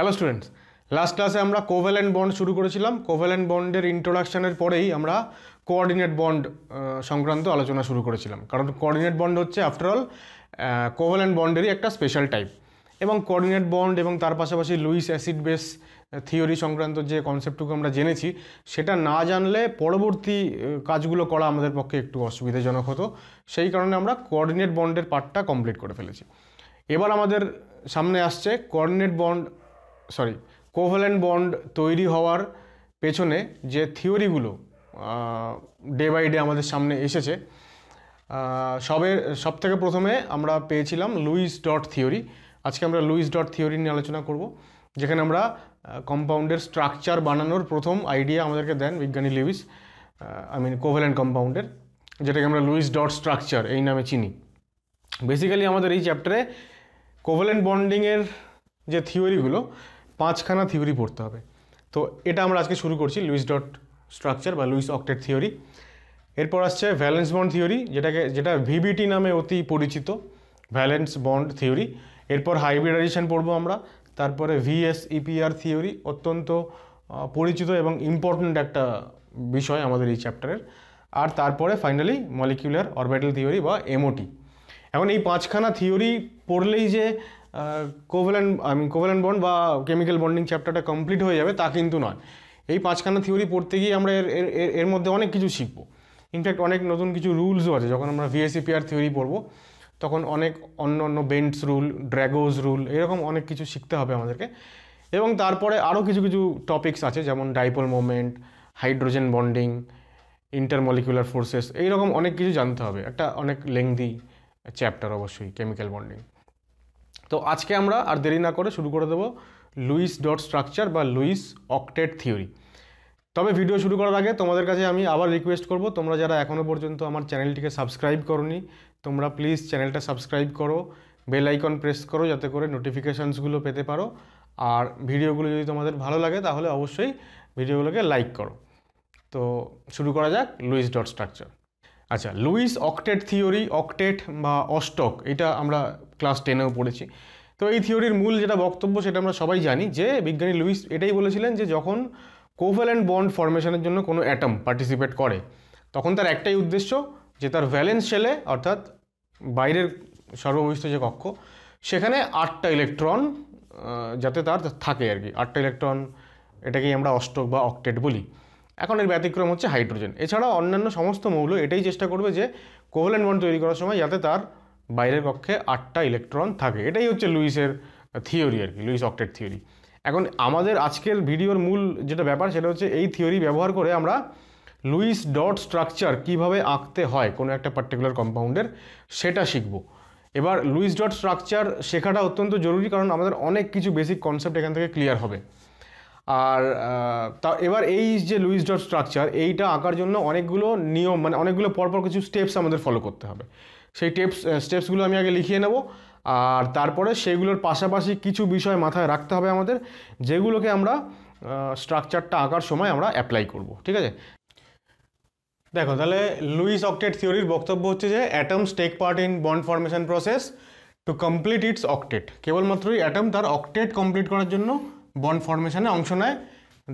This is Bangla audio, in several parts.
হ্যালো স্টুডেন্টস লাস্ট ক্লাসে আমরা কোভ্যালেন্ট বন্ড শুরু করেছিলাম কোভ্যালেন্ট বন্ডের ইন্ট্রোডাকশানের পরেই আমরা কোঅর্ডিনেট বন্ড সংক্রান্ত আলোচনা শুরু করেছিলাম কারণ কোঅর্ডিনেট বন্ড হচ্ছে আফটারঅল কোভ্যালেন্ট বন্ডেরই একটা স্পেশাল টাইপ এবং কোঅর্ডিনেট বন্ড এবং তার পাশাপাশি লুইস অ্যাসিড বেস থিওরি সংক্রান্ত যে কনসেপ্টটুকু আমরা জেনেছি সেটা না জানলে পরবর্তী কাজগুলো করা আমাদের পক্ষে একটু অসুবিধাজনক হতো সেই কারণে আমরা কোঅর্ডিনেট বন্ডের পার্টটা কমপ্লিট করে ফেলেছি এবার আমাদের সামনে আসছে coordinate bond sorry covalent bond তৈরি হওয়ার পেছনে যে থিওরিগুলো ডে বাই ডে আমাদের সামনে এসেছে সবে সব থেকে প্রথমে আমরা পেয়েছিলাম লুইস ডট থিওরি আজকে আমরা লুইস ডট থিওরি নিয়ে আলোচনা করব যেখানে আমরা কম্পাউন্ডের স্ট্রাকচার বানানোর প্রথম আইডিয়া আমাদেরকে দেন বিজ্ঞানী লুইস আই মিন কোভ্যালেন্ট কম্পাউন্ডের যেটাকে আমরা লুইস ডট স্ট্রাকচার এই নামে চিনি বেসিক্যালি আমাদের এই চ্যাপ্টারে কোভ্যালেন্ট বন্ডিংয়ের যে থিওরিগুলো পাঁচখানা থিওরি পড়তে হবে তো এটা আমরা আজকে শুরু করছি লুইস ডট স্ট্রাকচার বা লুইস অক্টেট থিওরি এরপর আসছে ভ্যালেন্স বন্ড থিওরি যেটাকে যেটা ভিবিটি নামে অতি পরিচিত ভ্যালেন্স বন্ড থিওরি এরপর হাইব্রিডাইজেশন পড়বো আমরা তারপরে ইপিআর থিওরি e অত্যন্ত পরিচিত এবং ইম্পর্ট্যান্ট একটা বিষয় আমাদের এই চ্যাপ্টারের আর তারপরে ফাইনালি মলিকিউলার অরবিটাল থিওরি বা এমওটি এখন এই পাঁচখানা থিওরি পড়লেই যে covalent I mean covalent bond বা কেমিক্যাল বন্ডিং চ্যাপ্টারটা কমপ্লিট হয়ে যাবে তা কিন্তু নয় এই পাঁচখানা থিওরি পড়তে গিয়ে আমরা এর এর মধ্যে অনেক কিছু শিখব ইনফ্যাক্ট অনেক নতুন কিছু রুলসও আছে যখন আমরা ভিএসিপিআর থিওরি পড়ব তখন অনেক অন্য অন্য বেন্টস রুল ড্র্যাগোজ রুল এরকম অনেক কিছু শিখতে হবে আমাদেরকে এবং তারপরে আরও কিছু কিছু টপিকস আছে যেমন dipole moment hydrogen bonding intermolecular forces এইরকম অনেক কিছু জানতে হবে একটা অনেক লেংদি চ্যাপ্টার অবশ্যই কেমিক্যাল বন্ডিং তো আজকে আমরা আর দেরি না করে শুরু করে দেবো লুইস ডট স্ট্রাকচার বা লুইস অকটেট থিওরি তবে ভিডিও শুরু করার আগে তোমাদের কাছে আমি আবার রিকোয়েস্ট করব তোমরা যারা এখনও পর্যন্ত আমার চ্যানেলটিকে সাবস্ক্রাইব করনি তোমরা প্লিজ চ্যানেলটা সাবস্ক্রাইব করো বেল আইকন প্রেস করো যাতে করে নোটিফিকেশানসগুলো পেতে পারো আর ভিডিওগুলো যদি তোমাদের ভালো লাগে তাহলে অবশ্যই ভিডিওগুলোকে লাইক করো তো শুরু করা যাক লুইস ডট স্ট্রাকচার আচ্ছা লুইস অকটেট থিওরি অকটেট বা অস্টক এটা আমরা ক্লাস টেনেও পড়েছি তো এই থিওরির মূল যেটা বক্তব্য সেটা আমরা সবাই জানি যে বিজ্ঞানী লুইস এটাই বলেছিলেন যে যখন কোভ্যালেন্ট বন্ড ফরমেশনের জন্য কোনো অ্যাটম পার্টিসিপেট করে তখন তার একটাই উদ্দেশ্য যে তার ভ্যালেন্স শেলে অর্থাৎ বাইরের সর্ববহিষ্ঠ যে কক্ষ সেখানে আটটা ইলেকট্রন যাতে তার থাকে আর কি আটটা ইলেকট্রন এটাকেই আমরা অষ্টক বা অকটেট বলি এখন এর ব্যতিক্রম হচ্ছে হাইড্রোজেন এছাড়া অন্যান্য সমস্ত মৌল এটাই চেষ্টা করবে যে কোভেলেন্ট বন্ড তৈরি করার সময় যাতে তার বাইরের কক্ষে আটটা ইলেকট্রন থাকে এটাই হচ্ছে লুইসের থিওরি আর কি লুইস অক্টেট থিওরি এখন আমাদের আজকের ভিডিওর মূল যেটা ব্যাপার সেটা হচ্ছে এই থিওরি ব্যবহার করে আমরা লুইস ডট স্ট্রাকচার কিভাবে আঁকতে হয় কোনো একটা পার্টিকুলার কম্পাউন্ডের সেটা শিখব এবার লুইস ডট স্ট্রাকচার শেখাটা অত্যন্ত জরুরি কারণ আমাদের অনেক কিছু বেসিক কনসেপ্ট এখান থেকে ক্লিয়ার হবে আর তা এবার এই যে লুইস ডট স্ট্রাকচার এইটা আঁকার জন্য অনেকগুলো নিয়ম মানে অনেকগুলো পরপর কিছু স্টেপস আমাদের ফলো করতে হবে সেই টেপস স্টেপসগুলো আমি আগে লিখিয়ে নেব আর তারপরে সেগুলোর পাশাপাশি কিছু বিষয় মাথায় রাখতে হবে আমাদের যেগুলোকে আমরা স্ট্রাকচারটা আঁকার সময় আমরা অ্যাপ্লাই করব ঠিক আছে দেখো তাহলে লুইস অকটেট থিওরির বক্তব্য হচ্ছে যে atoms take part in bond formation process to complete its octet কেবলমাত্রই অ্যাটম তার অকটেট কমপ্লিট করার জন্য বন্ড ফর্মেশনে অংশ নেয়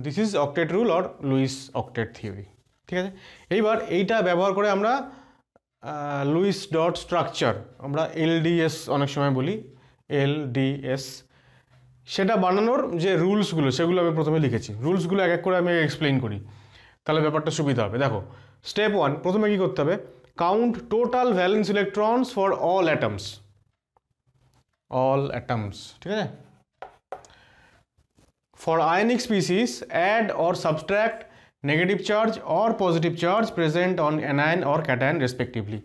this is octet rule or Lewis octet theory ঠিক আছে এইবার এইটা ব্যবহার করে আমরা লুইস ডট স্ট্রাকচার আমরা এলডিএস অনেক সময় বলি এলডিএস সেটা বানানোর যে রুলসগুলো সেগুলো আমি প্রথমে লিখেছি রুলসগুলো এক এক করে আমি এক্সপ্লেন করি তাহলে ব্যাপারটা সুবিধা হবে দেখো স্টেপ ওয়ান প্রথমে কী করতে হবে count total valence electrons for all atoms all atoms ঠিক আছে For ionic species, add or subtract negative charge or positive charge present on anion or cation respectively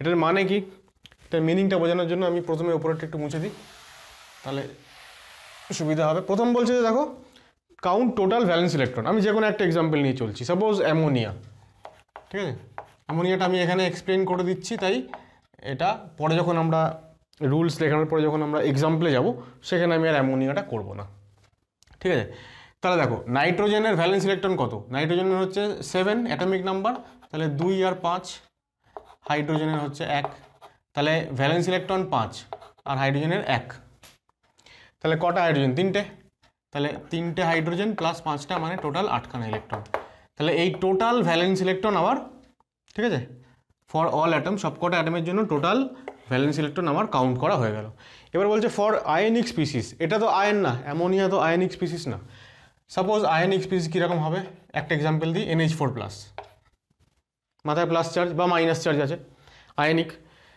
এটার মানে কি এটার মিনিংটা বোঝানোর জন্য আমি প্রথমে ওপরেরটা একটু মুছে দিই তাহলে সুবিধা হবে প্রথম বলছে যে দেখো কাউন্ট টোটাল ভ্যালেন্স ইলেকট্রন আমি যে কোনো একটা এক্সাম্পল নিয়ে চলছি সাপোজ অ্যামোনিয়া ঠিক আছে অ্যামোনিয়াটা আমি এখানে এক্সপ্লেন করে দিচ্ছি তাই এটা পরে যখন আমরা রুলস লেখানোর পরে যখন আমরা এক্সাম্পলে যাব সেখানে আমি আর অ্যামোনিয়াটা করব না ঠিক আছে তাহলে দেখো নাইট্রোজেনের ভ্যালেন্স ইলেকট্রন কত নাইট্রোজেনের হচ্ছে সেভেন অ্যাটমিক নাম্বার তাহলে দুই আর পাঁচ হাইড্রোজেনের হচ্ছে এক তাহলে ভ্যালেন্স ইলেকট্রন পাঁচ আর হাইড্রোজেনের এক তাহলে কটা হাইড্রোজেন তিনটে তাহলে তিনটে হাইড্রোজেন প্লাস পাঁচটা মানে টোটাল আটখানা ইলেকট্রন তাহলে এই টোটাল ভ্যালেন্স ইলেকট্রন আবার ঠিক আছে ফর অল অ্যাটম সবকটা অ্যাটমের জন্য টোটাল ভ্যালেন্স ইলেকট্রন আমার কাউন্ট করা হয়ে গেল এবার বলছে ফর আয়নিক স্পিসিস এটা তো আয়ন না অ্যামোনিয়া তো আয়নিক স্পিসিস না সাপোজ আয়নিক স্পিসিস কীরকম হবে একটা এক্সাম্পল দিই এনএইচ ফোর প্লাস মাথায় প্লাস চার্জ বা মাইনাস চার্জ আছে আয়নিক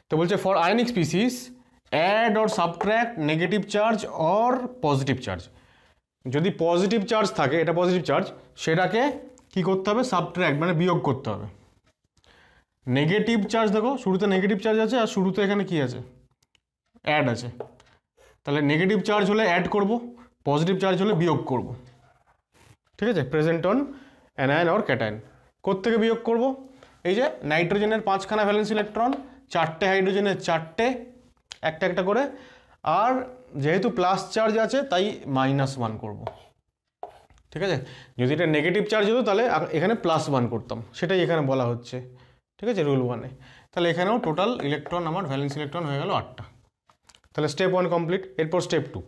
তো বলছে for ionic species add or subtract negative charge or positive charge যদি পজিটিভ চার্জ থাকে এটা পজিটিভ চার্জ সেটাকে কি করতে হবে সাবট্র্যাক্ট মানে বিয়োগ করতে হবে নেগেটিভ চার্জ দেখো শুরুতে নেগেটিভ চার্জ আছে আর শুরুতে এখানে কি আছে অ্যাড আছে তাহলে নেগেটিভ চার্জ হলে অ্যাড করব পজিটিভ চার্জ হলে বিয়োগ করব ঠিক আছে present on anion or cation কোত্থেকে বিয়োগ করব এই যে নাইট্রোজেনের পাঁচখানা ভ্যালেন্স ইলেকট্রন চারটে হাইড্রোজেনের চারটে একটা একটা করে আর যেহেতু প্লাস চার্জ আছে তাই মাইনাস ওয়ান করবো ঠিক আছে যদি এটা নেগেটিভ চার্জ হতো তাহলে এখানে প্লাস ওয়ান করতাম সেটাই এখানে বলা হচ্ছে ঠিক আছে রুল ওয়ানে তাহলে এখানেও টোটাল ইলেকট্রন আমার ভ্যালেন্স ইলেকট্রন হয়ে গেল আটটা তাহলে স্টেপ ওয়ান কমপ্লিট এরপর step two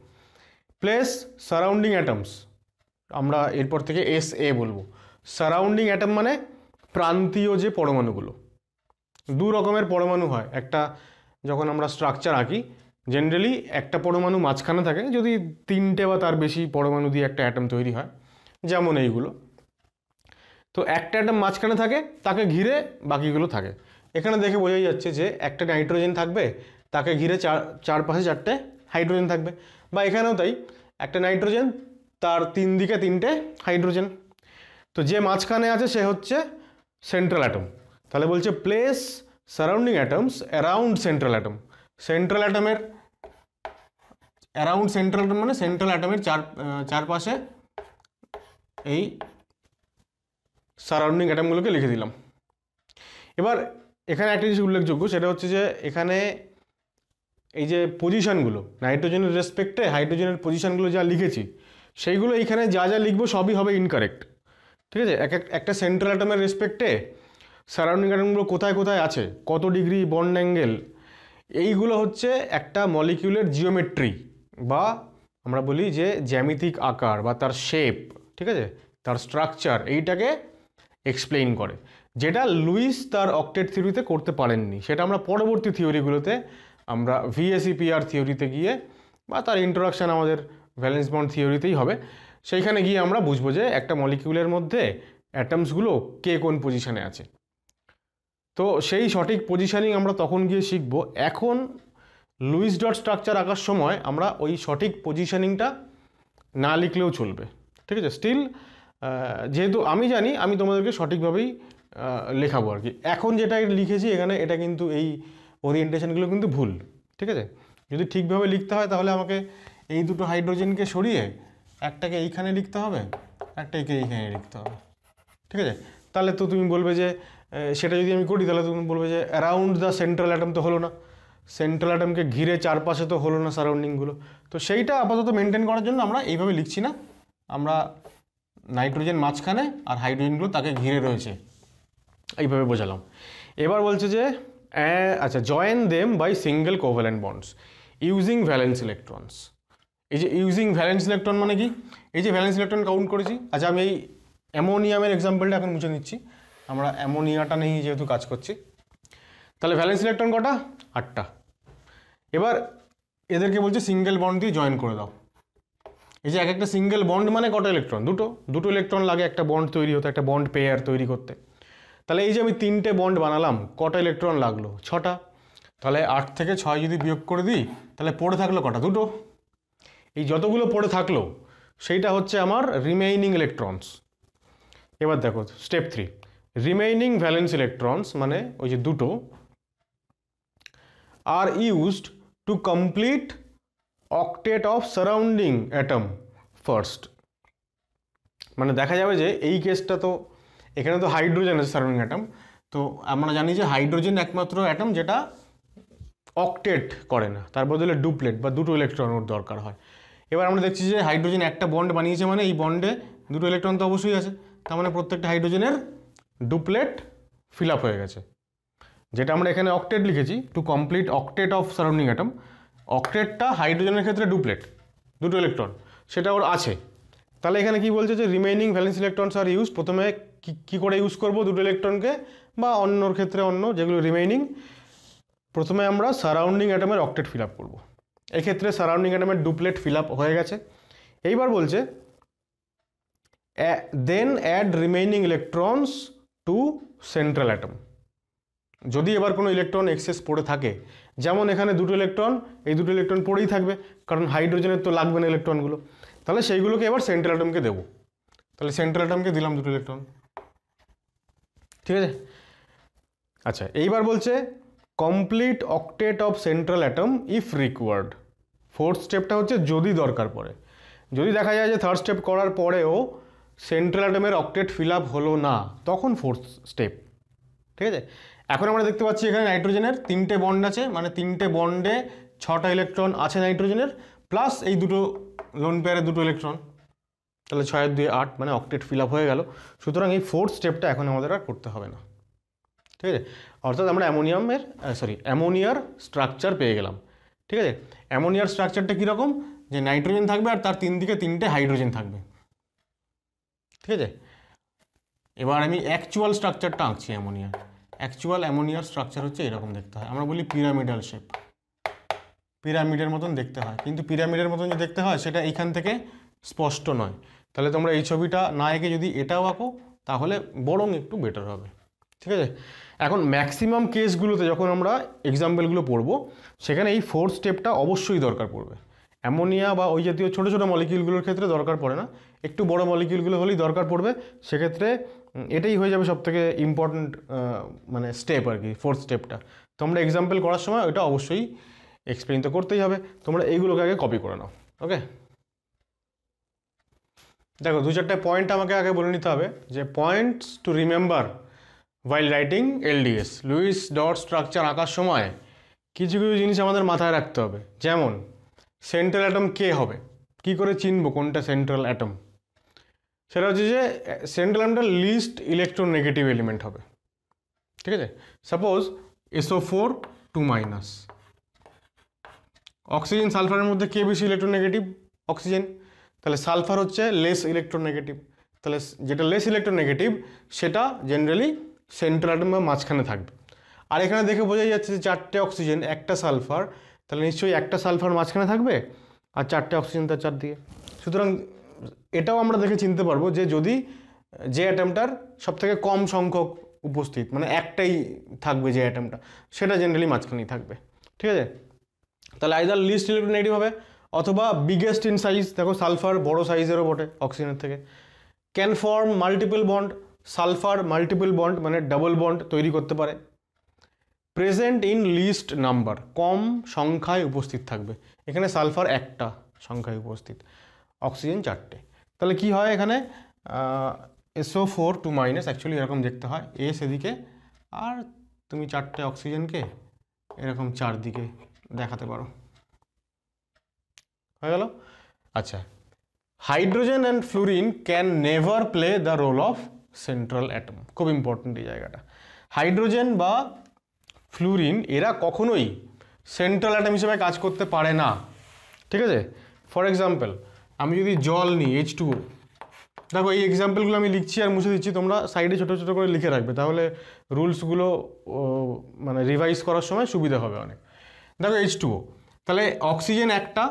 place surrounding atoms আমরা এরপর থেকে এস এ বলবো সারাউন্ডিং অ্যাটম মানে প্রান্তীয় যে পরমাণুগুলো দু রকমের পরমাণু হয় একটা যখন আমরা স্ট্রাকচার আঁকি জেনারেলি একটা পরমাণু মাঝখানে থাকে যদি তিনটে বা তার বেশি পরমাণু দিয়ে একটা অ্যাটম তৈরি হয় যেমন এইগুলো তো একটা অ্যাটম মাঝখানে থাকে তাকে ঘিরে বাকিগুলো থাকে এখানে দেখে বোঝাই যাচ্ছে যে একটা নাইট্রোজেন থাকবে তাকে ঘিরে চার চারপাশে চারটে হাইড্রোজেন থাকবে বা এখানেও তাই একটা নাইট্রোজেন তার তিন দিকে তিনটে হাইড্রোজেন তো যে মাঝখানে আছে সে হচ্ছে সেন্ট্রাল অ্যাটম তাহলে বলছে place surrounding atoms around central atom central অ্যাটমের অ্যারাউন্ড সেন্ট্রাল অ্যাটম মানে সেন্ট্রাল অ্যাটমের চার চারপাশে এই সারাউন্ডিং অ্যাটমগুলোকে লিখে দিলাম এবার এখানে একটা জিনিস উল্লেখযোগ্য সেটা হচ্ছে যে এখানে এই যে পজিশানগুলো নাইট্রোজেনের রেসপেক্টে হাইড্রোজেনের পজিশানগুলো যা লিখেছি সেইগুলো এইখানে যা যা লিখবো সবই হবে ইনকারেক্ট ঠিক আছে এক একটা সেন্ট্রাল অ্যাটমের রেসপেক্টে সারাউন্ডিং অ্যাটমগুলো কোথায় কোথায় আছে কত ডিগ্রি বন্ড অ্যাঙ্গেল এইগুলো হচ্ছে একটা মলিকিউলের জিওমেট্রি বা আমরা বলি যে জ্যামিতিক আকার বা তার শেপ ঠিক আছে তার স্ট্রাকচার এইটাকে এক্সপ্লেইন করে যেটা লুইস তার অক্টেট থিওরিতে করতে পারেননি সেটা আমরা পরবর্তী থিওরিগুলোতে আমরা ভিএসিপিআর থিওরিতে গিয়ে বা তার ইন্ট্রোডাকশান আমাদের ভ্যালেন্স বন্ড থিওরিতেই হবে সেইখানে গিয়ে আমরা বুঝবো যে একটা মলিকিউলের মধ্যে অ্যাটমসগুলো কে কোন পজিশানে আছে তো সেই সঠিক পজিশানিং আমরা তখন গিয়ে শিখব এখন লুইস ডট স্ট্রাকচার আঁকার সময় আমরা ওই সঠিক পজিশানিংটা না লিখলেও চলবে ঠিক আছে স্টিল যেহেতু আমি জানি আমি তোমাদেরকে সঠিকভাবেই লেখাবো আর কি এখন যেটা লিখেছি এখানে এটা কিন্তু এই ওরিয়েন্টেশনগুলো কিন্তু ভুল ঠিক আছে যদি ঠিকভাবে লিখতে হয় তাহলে আমাকে এই দুটো হাইড্রোজেনকে সরিয়ে একটাকে এইখানে লিখতে হবে একটাকে এইখানে লিখতে হবে ঠিক আছে তাহলে তো তুমি বলবে যে সেটা যদি আমি করি তাহলে তুমি বলবে যে অ্যারাউন্ড দ্য সেন্ট্রাল অ্যাটম তো হলো না সেন্ট্রাল অ্যাটমকে ঘিরে চারপাশে তো হলো না সারাউন্ডিংগুলো তো সেইটা আপাতত মেনটেন করার জন্য আমরা এইভাবে লিখছি না আমরা নাইট্রোজেন মাঝখানে আর হাইড্রোজেনগুলো তাকে ঘিরে রয়েছে এইভাবে বোঝালাম এবার বলছে যে আচ্ছা join them by single covalent bonds using valence electrons এই যে ইউজিং ভ্যালেন্স ইলেকট্রন মানে কি এই যে ভ্যালেন্স ইলেকট্রন কাউন্ট করেছি আচ্ছা আমি এই অ্যামোনিয়ামের এক্সাম্পলটা এখন মুছে নিচ্ছি আমরা অ্যামোনিয়াটা নিয়েই যেহেতু কাজ করছি তাহলে ভ্যালেন্স ইলেকট্রন কটা আটটা এবার এদেরকে বলছে সিঙ্গেল বন্ড দিয়ে জয়েন করে দাও এই যে এক একটা সিঙ্গেল বন্ড মানে কটা ইলেকট্রন দুটো দুটো ইলেকট্রন লাগে একটা বন্ড তৈরি হতে একটা বন্ড পেয়ার তৈরি করতে তাহলে এই যে আমি তিনটে বন্ড বানালাম কটা ইলেকট্রন লাগলো ছটা তাহলে আট থেকে ছয় যদি বিয়োগ করে দিই তাহলে পড়ে থাকলো কটা দুটো এই যতগুলো পড়ে থাকলো সেইটা হচ্ছে আমার রিমেইনিং ইলেকট্রনস এবার দেখো step three remaining valence electrons মানে ওই যে দুটো are used to complete octet of surrounding atom first মানে দেখা যাবে যে এই কেসটা তো এখানে তো হাইড্রোজেন আছে সার্ভিং অ্যাটাম তো আমরা জানি যে হাইড্রোজেন একমাত্র অ্যাটাম যেটা অকটেট করে না তার বদলে ডুপ্লেট বা দুটো ইলেকট্রন ওর দরকার হয় এবার আমরা দেখছি যে হাইড্রোজেন একটা বন্ড বানিয়েছে মানে এই বন্ডে দুটো ইলেকট্রন তো অবশ্যই আছে তার মানে প্রত্যেকটা হাইড্রোজেনের ডুপ্লেট ফিল আপ হয়ে গেছে যেটা আমরা এখানে অকটেট লিখেছি to complete octet of surrounding atom অকটেটটা হাইড্রোজেনের ক্ষেত্রে ডুপ্লেট দুটো ইলেকট্রন সেটা ওর আছে তাহলে এখানে কি বলছে যে remaining valence electrons are use প্রথমে কী করে ইউজ করব দুটো ইলেকট্রনকে বা অন্যর ক্ষেত্রে অন্য যেগুলো রিমেইনিং প্রথমে আমরা সারাউন্ডিং অ্যাটমের অকটেট ফিল আপ করবো এক্ষেত্রে সারাউন্ডিং অ্যাটমের ডুপ্লেট ফিল আপ হয়ে গেছে এইবার বলছে then add remaining electrons to central atom যদি এবার কোনো ইলেকট্রন এক্সেস পড়ে থাকে যেমন এখানে দুটো ইলেকট্রন এই দুটো ইলেকট্রন পড়েই থাকবে কারণ হাইড্রোজেনের তো লাগবে না ইলেকট্রনগুলো তাহলে সেইগুলোকে এবার সেন্ট্রাল অ্যাটমকে দেবো তাহলে সেন্ট্রাল অ্যাটমকে দিলাম দুটো ইলেকট্রন ঠিক আছে আচ্ছা এইবার বলছে complete octet of central atom if required fourth স্টেপটা হচ্ছে যদি দরকার পড়ে যদি দেখা যায় যে থার্ড স্টেপ করার পরেও সেন্ট্রাল অ্যাটমের অকটেট ফিল আপ হলো না তখন ফোর্থ স্টেপ ঠিক আছে এখন আমরা দেখতে পাচ্ছি এখানে নাইট্রোজেনের তিনটে বন্ড আছে মানে তিনটে বন্ডে ছটা ইলেকট্রন আছে নাইট্রোজেনের প্লাস এই দুটো লোন পেয়ারে দুটো ইলেকট্রন তাহলে ছয় দুই আট মানে অক্টেট ফিল আপ হয়ে গেল সুতরাং এই ফোর্থ স্টেপটা এখন আমাদের আর করতে হবে না ঠিক আছে অর্থাৎ আমরা অ্যামোনিয়ামের সরি অ্যামোনিয়ার স্ট্রাকচার পেয়ে গেলাম ঠিক আছে অ্যামোনিয়ার স্ট্রাকচারটা কীরকম যে নাইট্রোজেন থাকবে আর তার তিন দিকে তিনটে হাইড্রোজেন থাকবে ঠিক আছে এবার আমি অ্যাকচুয়াল স্ট্রাকচারটা আঁকছি অ্যামোনিয়ার অ্যাকচুয়াল অ্যামোনিয়ার স্ট্রাকচার হচ্ছে এরকম দেখতে হয় আমরা বলি পিরামিডাল শেপ পিরামিডের মতন দেখতে হয় কিন্তু পিরামিডের মতন যে দেখতে হয় সেটা এইখান থেকে স্পষ্ট নয় তাহলে তোমরা এই ছবিটা না এঁকে যদি এটাও আঁকো তাহলে বরং একটু বেটার হবে ঠিক আছে এখন ম্যাক্সিমাম কেসগুলোতে যখন আমরা এক্সাম্পলগুলো পড়ব সেখানে এই ফোর্থ স্টেপটা অবশ্যই দরকার পড়বে অ্যামোনিয়া বা ওই জাতীয় ছোটো ছোটো মলিকিউলগুলোর ক্ষেত্রে দরকার পড়ে না একটু বড় মলিকিউলগুলো হলেই দরকার পড়বে সেক্ষেত্রে এটাই হয়ে যাবে সবথেকে ইম্পর্ট্যান্ট মানে স্টেপ আর কি ফোর্থ স্টেপটা তোমরা এক্সাম্পল করার সময় ওটা অবশ্যই এক্সপ্লেন তো করতেই হবে তোমরা এইগুলোকে আগে কপি করে নাও ওকে দেখো দু চারটে পয়েন্ট আমাকে আগে বলে নিতে হবে যে points to remember while writing LDS Lewis dot structure আঁকার সময় কিছু কিছু জিনিস আমাদের মাথায় রাখতে হবে যেমন সেন্ট্রাল অ্যাটম কে হবে কি করে চিনবো কোনটা সেন্ট্রাল অ্যাটম সেটা হচ্ছে যে সেন্ট্রাল অ্যাটমটা লিস্ট ইলেকট্রো নেগেটিভ এলিমেন্ট হবে ঠিক আছে suppose SO four two minus oxygen সালফারের মধ্যে কে বেশি নেগেটিভ অক্সিজেন তাহলে সালফার হচ্ছে লেস ইলেকট্রোনেগেটিভ তাহলে যেটা লেস ইলেকট্রোনেগেটিভ সেটা জেনারেলি সেন্ট্রাল বা মাঝখানে থাকবে আর এখানে দেখে বোঝা যাচ্ছে যে চারটে অক্সিজেন একটা সালফার তাহলে নিশ্চয়ই একটা সালফার মাঝখানে থাকবে আর চারটে অক্সিজেন তার চারদিকে সুতরাং এটাও আমরা দেখে চিনতে পারবো যে যদি যে অ্যাটামটার সবথেকে কম সংখ্যক উপস্থিত মানে একটাই থাকবে যে অ্যাটামটা সেটা জেনারেলি মাঝখানেই থাকবে ঠিক আছে তাহলে আইদার লিস্ট ইলেকট্রোনেগেটিভ হবে অথবা বিগেস্ট ইন সাইজ দেখো সালফার বড় সাইজেরও বটে অক্সিজেনের থেকে can form multiple bond sulphur multiple bond মানে ডাবল বন্ড তৈরি করতে পারে প্রেজেন্ট ইন লিস্ট নাম্বার কম সংখ্যায় উপস্থিত থাকবে এখানে সালফার একটা সংখ্যায় উপস্থিত অক্সিজেন চারটে তাহলে কি হয় এখানে SO four two minus actually এরকম দেখতে হয় এ সেদিকে আর তুমি চারটে অক্সিজেনকে এরকম চারদিকে দেখাতে পারো হয়ে গেল আচ্ছা hydrogen and fluorine can never play the role of central atom খুব ইম্পর্ট্যান্ট এই জায়গাটা হাইড্রোজেন বা ফ্লুরিন এরা কখনোই সেন্ট্রাল অ্যাটম হিসেবে কাজ করতে পারে না ঠিক আছে ফর এক্সাম্পল আমি যদি জল নিই এইচ টু দেখো এই এক্সাম্পলগুলো আমি লিখছি আর মুছে দিচ্ছি তোমরা সাইডে ছোটো ছোটো করে লিখে রাখবে তাহলে রুলসগুলো মানে রিভাইজ করার সময় সুবিধা হবে অনেক দেখো এইচ টু তাহলে অক্সিজেন একটা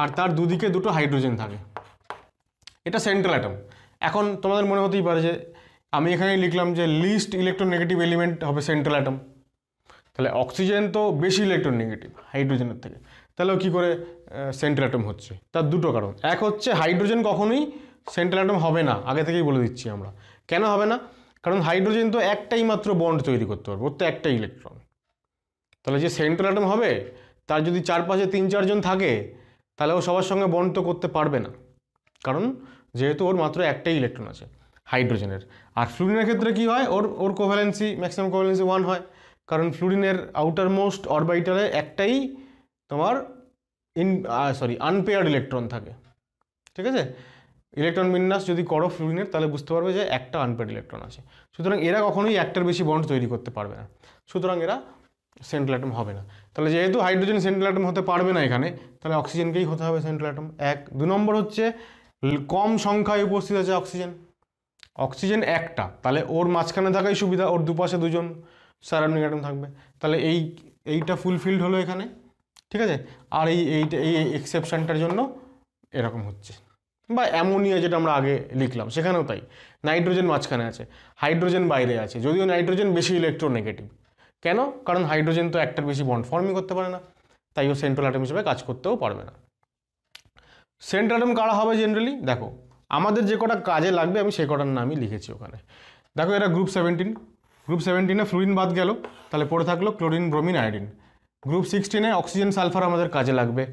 আর তার দুদিকে দুটো হাইড্রোজেন থাকে এটা সেন্ট্রাল অ্যাটম এখন তোমাদের মনে হতেই পারে যে আমি এখানে লিখলাম যে লিস্ট ইলেকট্রোনেগেটিভ এলিমেন্ট হবে সেন্ট্রাল অ্যাটম তাহলে অক্সিজেন তো বেশি ইলেকট্রোনেগেটিভ হাইড্রোজেনের থেকে তাহলেও কী করে সেন্ট্রাল অ্যাটম হচ্ছে তার দুটো কারণ এক হচ্ছে হাইড্রোজেন কখনোই সেন্ট্রাল অ্যাটম হবে না আগে থেকেই বলে দিচ্ছি আমরা কেন হবে না কারণ হাইড্রোজেন তো একটাই মাত্র বন্ড তৈরি করতে পারবে ওর তো একটাই ইলেকট্রন তাহলে যে সেন্ট্রাল অ্যাটম হবে তার যদি চারপাশে তিন চারজন থাকে তাহলে ও সবার সঙ্গে বন্ড তো করতে পারবে না কারণ যেহেতু ওর মাত্র একটাই ইলেকট্রন আছে হাইড্রোজেনের আর ফ্লুরিনের ক্ষেত্রে কি হয় ওর ওর কোভ্যালেন্সি ম্যাক্সিমাম কোভ্যালেন্সি ওয়ান হয় কারণ ফ্লুরিনের আউটার মোস্ট অরবাইটারে একটাই তোমার ইন সরি আনপেয়ার্ড ইলেকট্রন থাকে ঠিক আছে ইলেকট্রন বিন্যাস যদি করো ফ্লুরিনের তাহলে বুঝতে পারবে যে একটা আনপেয়ার্ড ইলেকট্রন আছে সুতরাং এরা কখনোই একটার বেশি বন্ড তৈরি করতে পারবে না সুতরাং এরা সেন্ট্রাল অ্যাটম হবে না তাহলে যেহেতু হাইড্রোজেন সেন্ট্রাল অ্যাটম হতে পারবে না এখানে তাহলে অক্সিজেনকেই হতে হবে সেন্ট্রাল অ্যাটম এক দু নম্বর হচ্ছে কম সংখ্যায় উপস্থিত আছে অক্সিজেন অক্সিজেন একটা তাহলে ওর মাঝখানে থাকাই সুবিধা ওর দুপাশে দুজন সারাউন্ডিং অ্যাটম থাকবে তাহলে এই এইটা ফুলফিল্ড হলো এখানে ঠিক আছে আর এই এইটা এই এক্সেপশানটার জন্য এরকম হচ্ছে বা অ্যামোনিয়া যেটা আমরা আগে লিখলাম সেখানেও তাই নাইট্রোজেন মাঝখানে আছে হাইড্রোজেন বাইরে আছে যদিও নাইট্রোজেন বেশি ইলেকট্রোনেগেটিভ কেন কারণ হাইড্রোজেন তো একটার বেশি বন্ড ফর্মই করতে পারে না তাই ও সেন্ট্রাল অ্যাটম হিসেবে কাজ করতেও পারবে না সেন্ট্রাল অ্যাটম কারা হবে জেনারেলি দেখো আমাদের যে কটা কাজে লাগবে আমি সে কটার নামই লিখেছি ওখানে দেখো এটা গ্রুপ সেভেন্টিন গ্রুপ সেভেন্টিনে ফ্লুরিন বাদ গেল তাহলে পড়ে থাকলো ক্লোরিন ব্রোমিন আয়োডিন গ্রুপ সিক্সটিনে অক্সিজেন সালফার আমাদের কাজে লাগবে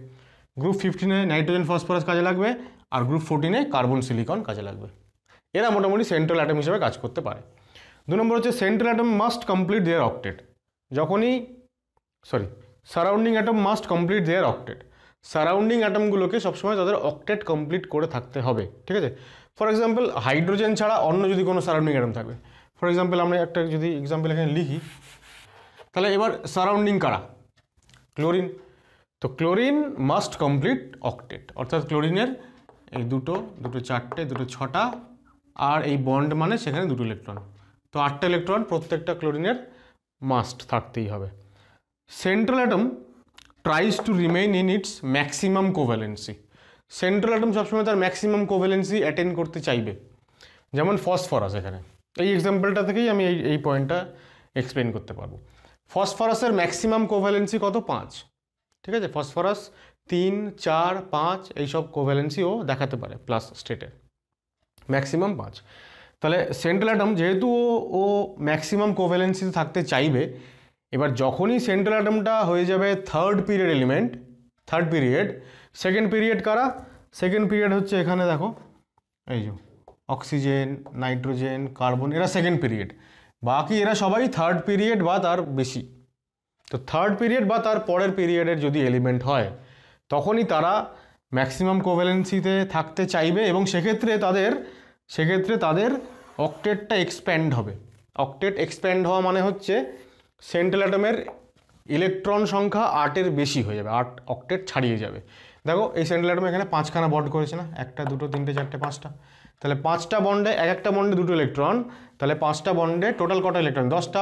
গ্রুপ ফিফটিনে নাইট্রোজেন ফসফরাস কাজে লাগবে আর গ্রুপ ফোরটিনে কার্বন সিলিকন কাজে লাগবে এরা মোটামুটি সেন্ট্রাল অ্যাটম হিসেবে কাজ করতে পারে দু নম্বর হচ্ছে central atom must complete their octet যখনই sorry surrounding atom must complete their octet surrounding অ্যাটমগুলোকে সবসময় তাদের অকটেট কমপ্লিট করে থাকতে হবে ঠিক আছে ফর এক্সাম্পল হাইড্রোজেন ছাড়া অন্য যদি কোনো সারাউন্ডিং অ্যাটম থাকবে ফর এক্সাম্পল আমরা একটা যদি এক্সাম্পল এখানে লিখি তাহলে এবার সারাউন্ডিং কারা ক্লোরিন তো ক্লোরিন মাস্ট কমপ্লিট অকটেট অর্থাৎ ক্লোরিনের এই দুটো দুটো চারটে দুটো ছটা আর এই বন্ড মানে সেখানে দুটো ইলেকট্রন তো আটটা ইলেকট্রন প্রত্যেকটা ক্লোরিনের মাস্ট থাকতেই হবে central atom tries to remain in its maximum covalency central atom সবসময় তার ম্যাক্সিমাম কোভ্যালেন্সি অ্যাটেন্ড করতে চাইবে যেমন ফসফরাস এখানে এই এক্সাম্পলটা থেকেই আমি এই এই পয়েন্টটা এক্সপ্লেন করতে পারবো ফসফরাসের ম্যাক্সিমাম কোভ্যালেন্সি কত পাঁচ ঠিক আছে ফসফরাস তিন চার পাঁচ এইসব কোভ্যালেন্সিও দেখাতে পারে প্লাস স্টেটে ম্যাক্সিমাম পাঁচ তাহলে সেন্ট্রাল অ্যাটম যেহেতু ও ও ম্যাক্সিমাম কোভ্যালেন্সিতে থাকতে চাইবে এবার যখনই সেন্ট্রাল অ্যাটমটা হয়ে যাবে third period element third period second period কারা সেকেন্ড পিরিয়ড হচ্ছে এখানে দেখো এই যে অক্সিজেন নাইট্রোজেন কার্বন এরা সেকেন্ড পিরিয়ড বাকি এরা সবাই থার্ড পিরিয়ড বা তার বেশি তো থার্ড পিরিয়ড বা তার পরের পিরিয়ডের যদি এলিমেন্ট হয় তখনই তারা ম্যাক্সিমাম কোভ্যালেন্সিতে থাকতে চাইবে এবং সেক্ষেত্রে তাদের সেক্ষেত্রে তাদের অক্টেটটা এক্সপ্যান্ড হবে অক্টেট এক্সপ্যান্ড হওয়া মানে হচ্ছে সেন্ট্রাল অ্যাটমের ইলেকট্রন সংখ্যা আটের বেশি হয়ে যাবে আট অক্টেট ছাড়িয়ে যাবে দেখো এই সেন্ট্রাল অ্যাটম এখানে পাঁচখানা বন্ড করেছে না একটা দুটো তিনটে চারটে পাঁচটা তাহলে পাঁচটা বন্ডে এক একটা বন্ডে দুটো ইলেকট্রন তাহলে পাঁচটা বন্ডে টোটাল কটা ইলেকট্রন দশটা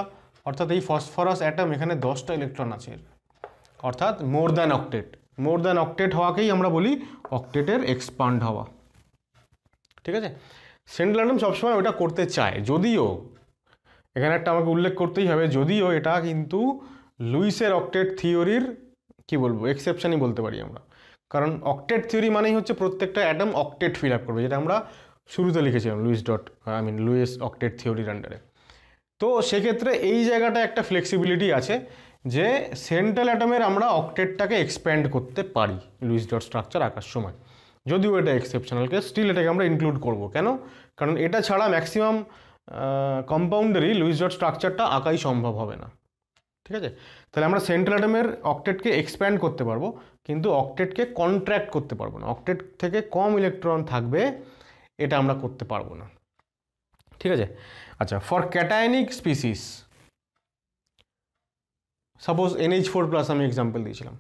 অর্থাৎ এই ফসফরাস অ্যাটম এখানে দশটা ইলেকট্রন আছে অর্থাৎ more than octet more than octet হওয়াকেই আমরা বলি অক্টেটের এক্সপান্ড হওয়া ঠিক আছে সেন্ট্রালাম সবসময় ওটা করতে চায় যদিও এখানে একটা আমাকে উল্লেখ করতেই হবে যদিও এটা কিন্তু লুইসের অকটেট থিওরির কি বলবো এক্সেপশানই বলতে পারি আমরা কারণ অকটেট থিওরি মানেই হচ্ছে প্রত্যেকটা অ্যাটম অকটেট ফিল আপ করবে যেটা আমরা শুরুতে লিখেছিলাম Lewis dot I mean Lewis octet থিওরির আন্ডারে তো সেক্ষেত্রে এই জায়গাটা একটা ফ্লেক্সিবিলিটি আছে যে সেন্ট্রাল অ্যাটমের আমরা অকটেটটাকে এক্সপ্যান্ড করতে পারি লুইস ডট স্ট্রাকচার আঁকার সময় যদিও এটা এক্সেপশনাল কেস স্টিল এটাকে আমরা ইনক্লুড করব কেন কারণ এটা ছাড়া ম্যাক্সিমাম কম্পাউন্ডারি লুইস ডট স্ট্রাকচারটা আঁকাই সম্ভব হবে না ঠিক আছে তাহলে আমরা সেন্ট্রাল অ্যাটমের অকটেটকে এক্সপ্যান্ড করতে পারবো কিন্তু অকটেটকে কন্ট্র্যাক্ট করতে পারবো না অকটেট থেকে কম ইলেকট্রন থাকবে এটা আমরা করতে পারবো না ঠিক আছে আচ্ছা for cationic species suppose NH four plus আমি এক্সাম্পল দিয়েছিলাম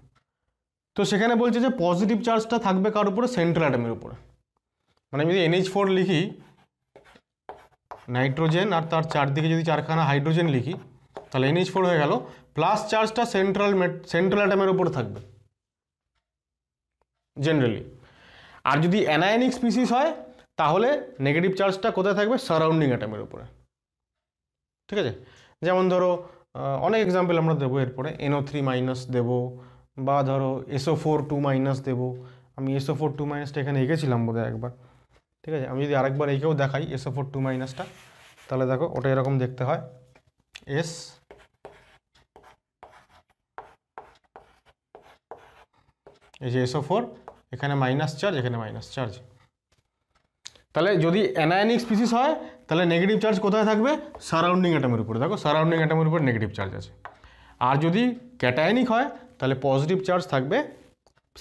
তো সেখানে বলছে যে পজিটিভ চার্জটা থাকবে কার উপরে সেন্ট্রাল অ্যাটমের উপরে মানে আমি যদি এনএইচ ফোর লিখি নাইট্রোজেন আর তার চারদিকে যদি চারখানা হাইড্রোজেন লিখি তাহলে এনএইচ ফোর হয়ে গেল প্লাস চার্জটা সেন্ট্রাল সেন্ট্রাল অ্যাটমের উপরে থাকবে জেনারেলি আর যদি অ্যানায়নিক স্পিসিস হয় তাহলে নেগেটিভ চার্জটা কোথায় থাকবে সারাউন্ডিং অ্যাটমের উপরে ঠিক আছে যেমন ধরো অনেক এক্সাম্পল আমরা দেবো এরপরে এনও থ্রি মাইনাস দেবো বা ধরো এসও ফোর টু মাইনাস দেবো আমি এসও ফোর টু মাইনাসটা এখানে এঁকেছিলাম বোধ একবার ঠিক আছে আমি যদি আরেকবার এঁকেও দেখাই এসও ফোর টু মাইনাসটা তাহলে দেখো ওটা এরকম দেখতে হয় এস এই যে এসও ফোর এখানে মাইনাস চার্জ এখানে মাইনাস চার্জ তাহলে যদি অ্যানায়নিক স্পিসিস হয় তাহলে নেগেটিভ চার্জ কোথায় থাকবে সারাউন্ডিং অ্যাটামের উপরে দেখো সারাউন্ডিং অ্যাটামের উপর নেগেটিভ চার্জ আছে আর যদি ক্যাটায়নিক হয় তাহলে পজিটিভ চার্জ থাকবে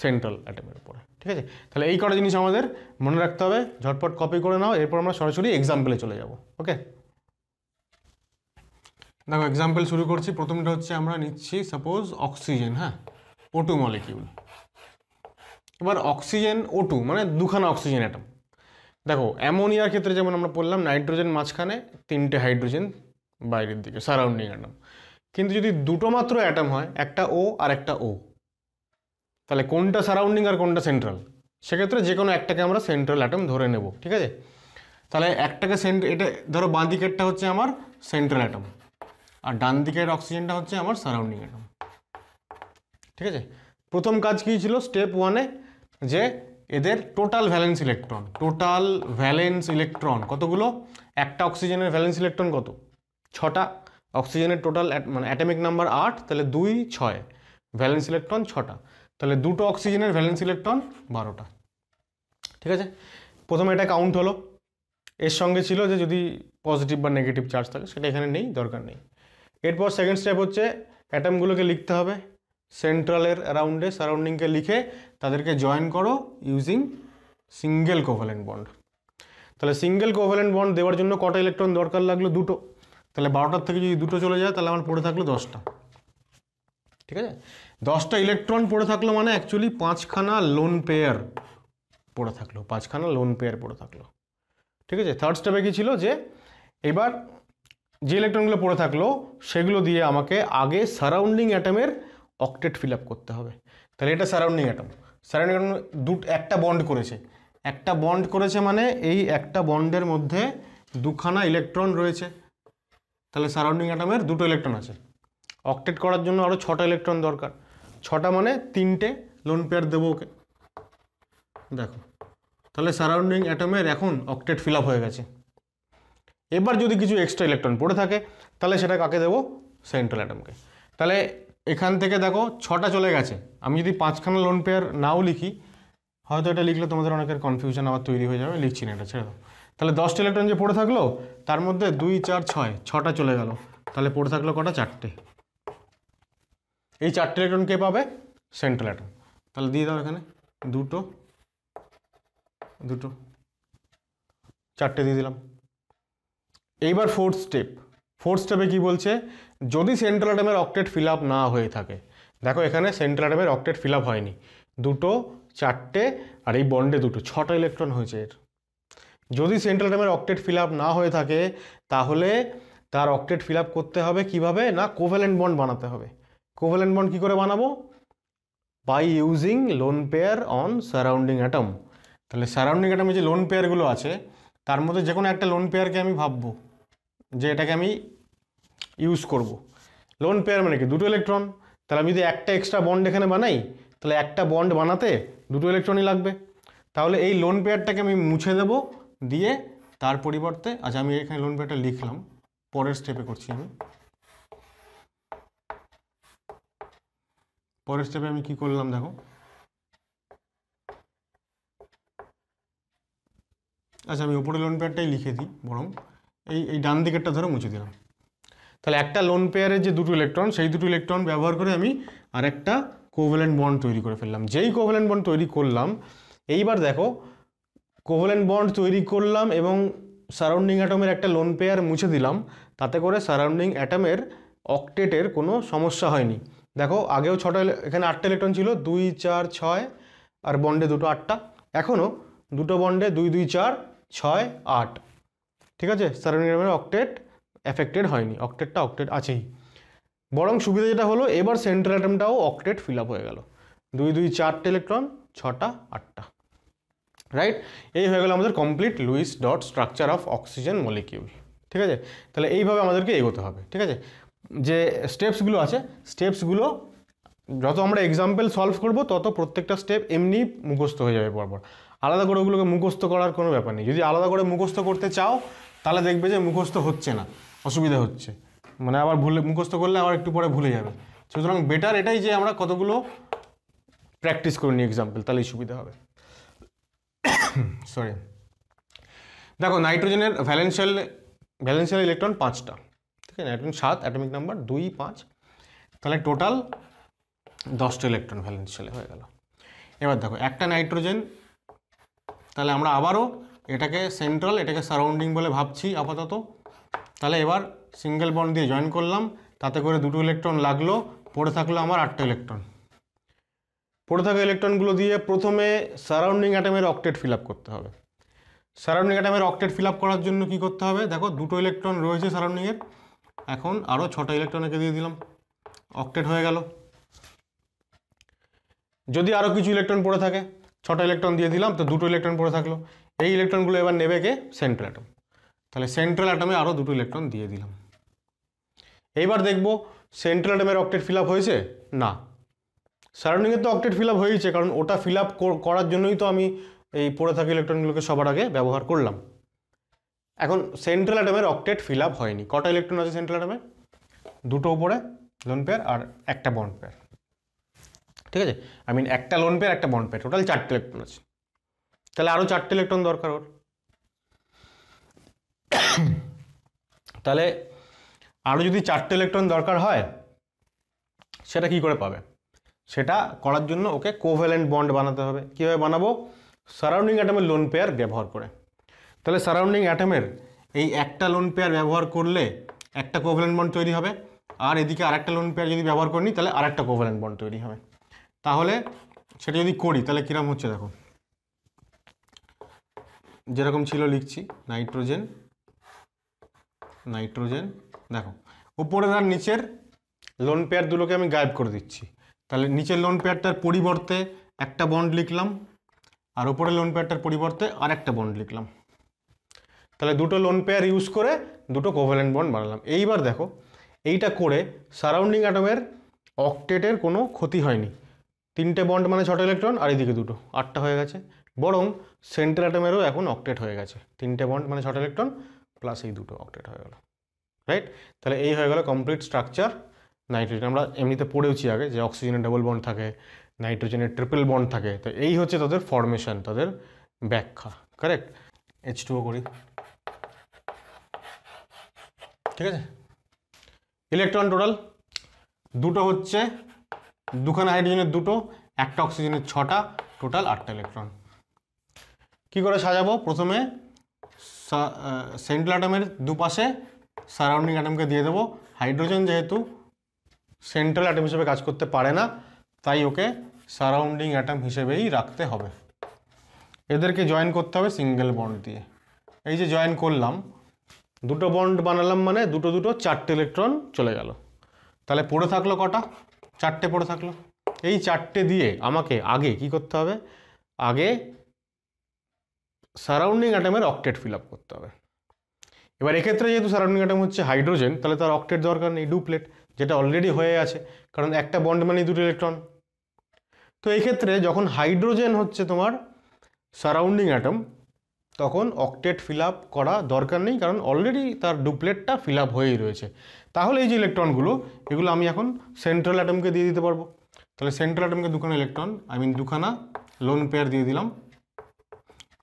সেন্ট্রাল অ্যাটেমের উপরে ঠিক আছে তাহলে এই কটা জিনিস আমাদের মনে রাখতে হবে ঝটপট কপি করে নাও এরপর আমরা সরাসরি এক্সাম্পলে চলে যাব ওকে দেখো এক্সাম্পল শুরু করছি প্রথমটা হচ্ছে আমরা নিচ্ছি সাপোজ অক্সিজেন হ্যাঁ ওটু মলিকিউল এবার অক্সিজেন ওটু মানে দুখানা অক্সিজেন অ্যাটম দেখো অ্যামোনিয়ার ক্ষেত্রে যেমন আমরা পড়লাম নাইট্রোজেন মাঝখানে তিনটে হাইড্রোজেন বাইরের দিকে সারাউন্ডিং অ্যাটম কিন্তু যদি দুটো মাত্র অ্যাটম হয় একটা ও আর একটা ও তাহলে কোনটা সারাউন্ডিং আর কোনটা সেন্ট্রাল সেক্ষেত্রে যে কোনো একটাকে আমরা সেন্ট্রাল অ্যাটম ধরে নেব ঠিক আছে তাহলে একটাকে সেন্ট এটা ধরো বাঁ দিকেরটা হচ্ছে আমার সেন্ট্রাল অ্যাটম আর ডান দিকের অক্সিজেনটা হচ্ছে আমার সারাউন্ডিং অ্যাটম ঠিক আছে প্রথম কাজ কী ছিল স্টেপ ওয়ানে যে এদের total valence electron total valence electron কতগুলো একটা অক্সিজেনের ভ্যালেন্স ইলেকট্রন কত ছটা অক্সিজেনের টোটাল মানে অ্যাটমিক নাম্বার আট তাহলে দুই ছয় ভ্যালেন্স ইলেকট্রন ছটা তাহলে দুটো অক্সিজেনের ভ্যালেন্স ইলেকট্রন বারোটা ঠিক আছে প্রথমে এটা কাউন্ট হলো এর সঙ্গে ছিল যে যদি পজিটিভ বা নেগেটিভ চার্জ থাকে সেটা এখানে নেই দরকার নেই এরপর সেকেন্ড স্টেপ হচ্ছে অ্যাটামগুলোকে লিখতে হবে সেন্ট্রালের অ্যারাউন্ডে সারাউন্ডিংকে লিখে তাদেরকে জয়েন করো ইউজিং সিঙ্গেল কোভ্যালেন্ট বন্ড তাহলে সিঙ্গেল কোভ্যালেন্ট বন্ড দেওয়ার জন্য কটা ইলেকট্রন দরকার লাগলো দুটো তাহলে বারোটার থেকে যদি দুটো চলে যায় তাহলে আমার পড়ে থাকলো দশটা ঠিক আছে দশটা ইলেকট্রন পড়ে থাকলো মানে অ্যাকচুয়ালি পাঁচখানা লোন পেয়ার পড়ে থাকলো পাঁচখানা লোন পেয়ার পড়ে থাকলো ঠিক আছে থার্ড স্টেপে কী ছিল যে এবার যে ইলেকট্রনগুলো পড়ে থাকলো সেগুলো দিয়ে আমাকে আগে সারাউন্ডিং অ্যাটমের অকটেট ফিল আপ করতে হবে তাহলে এটা সারাউন্ডিং অ্যাটম সারাউন্ডিং অ্যাটম দু একটা বন্ড করেছে একটা বন্ড করেছে মানে এই একটা বন্ডের মধ্যে দুখানা ইলেকট্রন রয়েছে তাহলে সারাউন্ডিং অ্যাটমের দুটো ইলেকট্রন আছে অকটেট করার জন্য আরও ছটা ইলেকট্রন দরকার ছটা মানে তিনটে লোন পেয়ার দেবো ওকে দেখো তাহলে সারাউন্ডিং অ্যাটমের এখন অকটেট ফিল হয়ে গেছে এবার যদি কিছু এক্সট্রা ইলেকট্রন পড়ে থাকে তাহলে সেটা কাকে দেবো সেন্ট্রাল অ্যাটমকে তাহলে এখান থেকে দেখো ছটা চলে গেছে আমি যদি পাঁচখানা লোন পেয়ার নাও লিখি হয়তো এটা লিখলে তোমাদের অনেকের কনফিউশন আবার তৈরি হয়ে যাবে লিখছি না এটা ছেড়ে দাও তাহলে দশটা ইলেকট্রন যে পড়ে থাকলো তার মধ্যে দুই চার ছয় ছটা চলে গেল তাহলে পড়ে থাকলো কটা চারটে এই চারটে ইলেকট্রন কে পাবে সেন্ট্রাল ইলেকট্রন তাহলে দিয়ে দাও এখানে দুটো দুটো চারটে দিয়ে দিলাম এইবার ফোর্থ স্টেপ ফোর্থ স্টেপে কি বলছে যদি সেন্ট্রাল অ্যাটমের অকটেট ফিল না হয়ে থাকে দেখো এখানে সেন্ট্রাল অ্যাটমের অকটেট ফিল হয়নি দুটো চারটে আর এই বন্ডে দুটো ছটা ইলেকট্রন হয়েছে এর যদি সেন্ট্রাল ড্যামের অকটেট ফিল না হয়ে থাকে তাহলে তার অকটেট ফিল করতে হবে কিভাবে না কোভ্যালেন্ট বন্ড বানাতে হবে কোভ্যালেন্ট বন্ড কী করে বানাবো by using lone pair on surrounding atom তাহলে সারাউন্ডিং অ্যাটমে যে লোন পেয়ারগুলো আছে তার মধ্যে যে কোনো একটা লোন পেয়ারকে আমি ভাববো যে এটাকে আমি ইউজ করব। লোন পেয়ার মানে কি দুটো ইলেকট্রন তাহলে আমি যদি একটা এক্সট্রা বন্ড এখানে বানাই তাহলে একটা বন্ড বানাতে দুটো ইলেকট্রনই লাগবে তাহলে এই লোন পেয়ারটাকে আমি মুছে দেবো দিয়ে তার পরিবর্তে আজ আচ্ছা আমি এখানে লোন পেটা লিখলাম পরের স্টেপে করছি আমি পরের স্টেপে আমি কি করলাম দেখো আচ্ছা আমি উপরে লোন পেয়ারটাই লিখে দিই বরং এই এই ডান দিকেরটা ধরে মুছে দিলাম তাহলে একটা লোন পেয়ারের যে দুটো ইলেকট্রন সেই দুটো ইলেকট্রন ব্যবহার করে আমি আর একটা কোভেলেন্ট বন্ড তৈরি করে ফেললাম যেই কোভেলেন্ট বন্ড তৈরি করলাম এইবার দেখো কোভলেন্ট বন্ড তৈরি করলাম এবং সারাউন্ডিং অ্যাটমের একটা লোন পেয়ার মুছে দিলাম তাতে করে সারাউন্ডিং অ্যাটমের অকটেটের কোনো সমস্যা হয়নি দেখো আগেও ছটা এখানে আটটা ইলেকট্রন ছিল দুই চার ছয় আর বন্ডে দুটো আটটা এখনও দুটো বন্ডে দুই দুই চার ছয় আট ঠিক আছে সারাউন্ডিং অ্যাটমের অকটেট এফেক্টেড হয়নি অকটেটটা অকটেট আছেই বরং সুবিধা যেটা হলো এবার সেন্ট্রাল অ্যাটমটাও অকটেট ফিল আপ হয়ে গেল দুই দুই চারটে ইলেকট্রন ছটা আটটা রাইট এই হয়ে গেল আমাদের complete Lewis dot structure of oxygen molecule ঠিক আছে তাহলে এইভাবে আমাদেরকে এগোতে হবে ঠিক আছে যে স্টেপসগুলো আছে স্টেপসগুলো যত আমরা এক্সাম্পল সলভ করব তত প্রত্যেকটা স্টেপ এমনি মুখস্থ হয়ে যাবে পরপর আলাদা করে ওগুলোকে মুখস্থ করার কোনো ব্যাপার নেই যদি আলাদা করে মুখস্থ করতে চাও তাহলে দেখবে যে মুখস্থ হচ্ছে না অসুবিধা হচ্ছে মানে আবার ভুলে মুখস্থ করলে আবার একটু পরে ভুলে যাবে সুতরাং বেটার এটাই যে আমরা কতগুলো প্র্যাকটিস করে নিই এক্সাম্পল তাহলেই সুবিধা হবে সরি দেখো নাইট্রোজেনের ভ্যালেন্সিয়াল ভ্যালেন্সিয়াল ইলেকট্রন পাঁচটা ঠিক আছে নাইট্রোজেন সাত অ্যাটমিক নাম্বার দুই পাঁচ তাহলে টোটাল দশটা ইলেকট্রন ভ্যালেন্সিয়ালে হয়ে গেল এবার দেখো একটা নাইট্রোজেন তাহলে আমরা আবারও এটাকে সেন্ট্রাল এটাকে সারাউন্ডিং বলে ভাবছি আপাতত তাহলে এবার সিঙ্গেল বন্ড দিয়ে জয়েন করলাম তাতে করে দুটো ইলেকট্রন লাগলো পড়ে থাকলো আমার আটটা ইলেকট্রন পড়ে থাকা ইলেকট্রনগুলো দিয়ে প্রথমে সারাউন্ডিং অ্যাটামের অকটেট ফিল করতে হবে সারাউন্ডিং অ্যাটামের অকটেট ফিল করার জন্য কি করতে হবে দেখো দুটো ইলেকট্রন রয়েছে সারাউন্ডিংয়ের এখন আরও ছটা ইলেকট্রনকে দিয়ে দিলাম অকটেট হয়ে গেল যদি আরও কিছু ইলেকট্রন পড়ে থাকে ছটা ইলেকট্রন দিয়ে দিলাম তো দুটো ইলেকট্রন পড়ে থাকলো এই ইলেকট্রনগুলো এবার নেবে কে সেন্ট্রাল অ্যাটম তাহলে সেন্ট্রাল অ্যাটমে আরও দুটো ইলেকট্রন দিয়ে দিলাম এইবার দেখব সেন্ট্রাল অ্যাটমের অকটেট ফিল হয়েছে না সারাউন্ডিংয়ে তো অক্টেট ফিল আপ হয়েছে কারণ ওটা ফিল আপ করার জন্যই তো আমি এই পড়ে থাকা ইলেকট্রনগুলোকে সবার আগে ব্যবহার করলাম এখন সেন্ট্রাল অ্যাটমের অক্টেট ফিল আপ হয়নি কটা ইলেকট্রন আছে সেন্ট্রাল অ্যাটমে দুটো উপরে লোন পেয়ার আর একটা বন্ড পেয়ার ঠিক আছে আই মিন একটা লোন পেয়ার একটা বন্ড পেয়ার টোটাল চারটে ইলেকট্রন আছে তাহলে আরও চারটে ইলেকট্রন দরকার ওর তাহলে আরও যদি চারটে ইলেকট্রন দরকার হয় সেটা কি করে পাবে সেটা করার জন্য ওকে কোভ্যালেন্ট বন্ড বানাতে হবে কীভাবে বানাবো সারাউন্ডিং অ্যাটমের লোন পেয়ার ব্যবহার করে তাহলে সারাউন্ডিং অ্যাটমের এই একটা লোন পেয়ার ব্যবহার করলে একটা কোভ্যালেন্ট বন্ড তৈরি হবে আর এদিকে আরেকটা লোন পেয়ার যদি ব্যবহার করি তাহলে আরেকটা কোভ্যালেন্ট বন্ড তৈরি হবে তাহলে সেটা যদি করি তাহলে কীরকম হচ্ছে দেখো যেরকম ছিল লিখছি নাইট্রোজেন নাইট্রোজেন দেখো উপরের আর নিচের লোন পেয়ার দুটোকে আমি গায়েব করে দিচ্ছি তাহলে নিচের লোন পেয়ারটার পরিবর্তে একটা বন্ড লিখলাম আর ওপরে লোন পেয়ারটার পরিবর্তে আর একটা বন্ড লিখলাম তাহলে দুটো লোন পেয়ার ইউজ করে দুটো কোভ্যালেন্ট বন্ড বানালাম এইবার দেখো এইটা করে সারাউন্ডিং অ্যাটমের অকটেটের কোনো ক্ষতি হয়নি তিনটে বন্ড মানে ছটা ইলেকট্রন আর এদিকে দুটো আটটা হয়ে গেছে বরং সেন্ট্রাল অ্যাটমেরও এখন অকটেট হয়ে গেছে তিনটে বন্ড মানে ছটা ইলেকট্রন প্লাস এই দুটো অকটেট হয়ে গেল রাইট তাহলে এই হয়ে গেল কমপ্লিট স্ট্রাকচার নাইট্রোজেন আমরা এমনিতে পড়েওছি আগে যে অক্সিজেনের ডাবল বন্ড থাকে নাইট্রোজেনের ট্রিপল বন্ড থাকে তো এই হচ্ছে তাদের ফরমেশন তাদের ব্যাখ্যা কারেক্ট এইচ টু করি ঠিক আছে ইলেকট্রন টোটাল দুটো হচ্ছে দুখানা হাইড্রোজেনের দুটো একটা অক্সিজেনের ছটা টোটাল আটটা ইলেকট্রন কি করে সাজাবো প্রথমে সেন্ট্রাল অ্যাটমের দুপাশে সারাউন্ডিং অ্যাটমকে দিয়ে দেবো হাইড্রোজেন যেহেতু সেন্ট্রাল অ্যাটম হিসেবে কাজ করতে পারে না তাই ওকে সারাউন্ডিং অ্যাটম হিসেবেই রাখতে হবে এদেরকে জয়েন করতে হবে সিঙ্গেল বন্ড দিয়ে এই যে জয়েন করলাম দুটো বন্ড বানালাম মানে দুটো দুটো চারটে ইলেকট্রন চলে গেল তাহলে পড়ে থাকলো কটা চারটে পড়ে থাকলো এই চারটে দিয়ে আমাকে আগে কি করতে হবে আগে সারাউন্ডিং অ্যাটমের অকটেট ফিল আপ করতে হবে এবার এক্ষেত্রে যেহেতু সারাউন্ডিং অ্যাটম হচ্ছে হাইড্রোজেন তাহলে তার অকটেট দরকার নেই ডুপ্লেট যেটা অলরেডি হয়ে আছে কারণ একটা বন্ড মানে দুটো ইলেকট্রন তো এই ক্ষেত্রে যখন হাইড্রোজেন হচ্ছে তোমার সারাউন্ডিং অ্যাটম তখন অকটেট ফিল আপ করা দরকার নেই কারণ অলরেডি তার ডুপ্লেটটা ফিল আপ হয়েই রয়েছে তাহলে এই যে ইলেকট্রনগুলো এগুলো আমি এখন সেন্ট্রাল অ্যাটমকে দিয়ে দিতে পারবো তাহলে সেন্ট্রাল অ্যাটমকে দুখানা ইলেকট্রন আই মিন দুখানা লোন পেয়ার দিয়ে দিলাম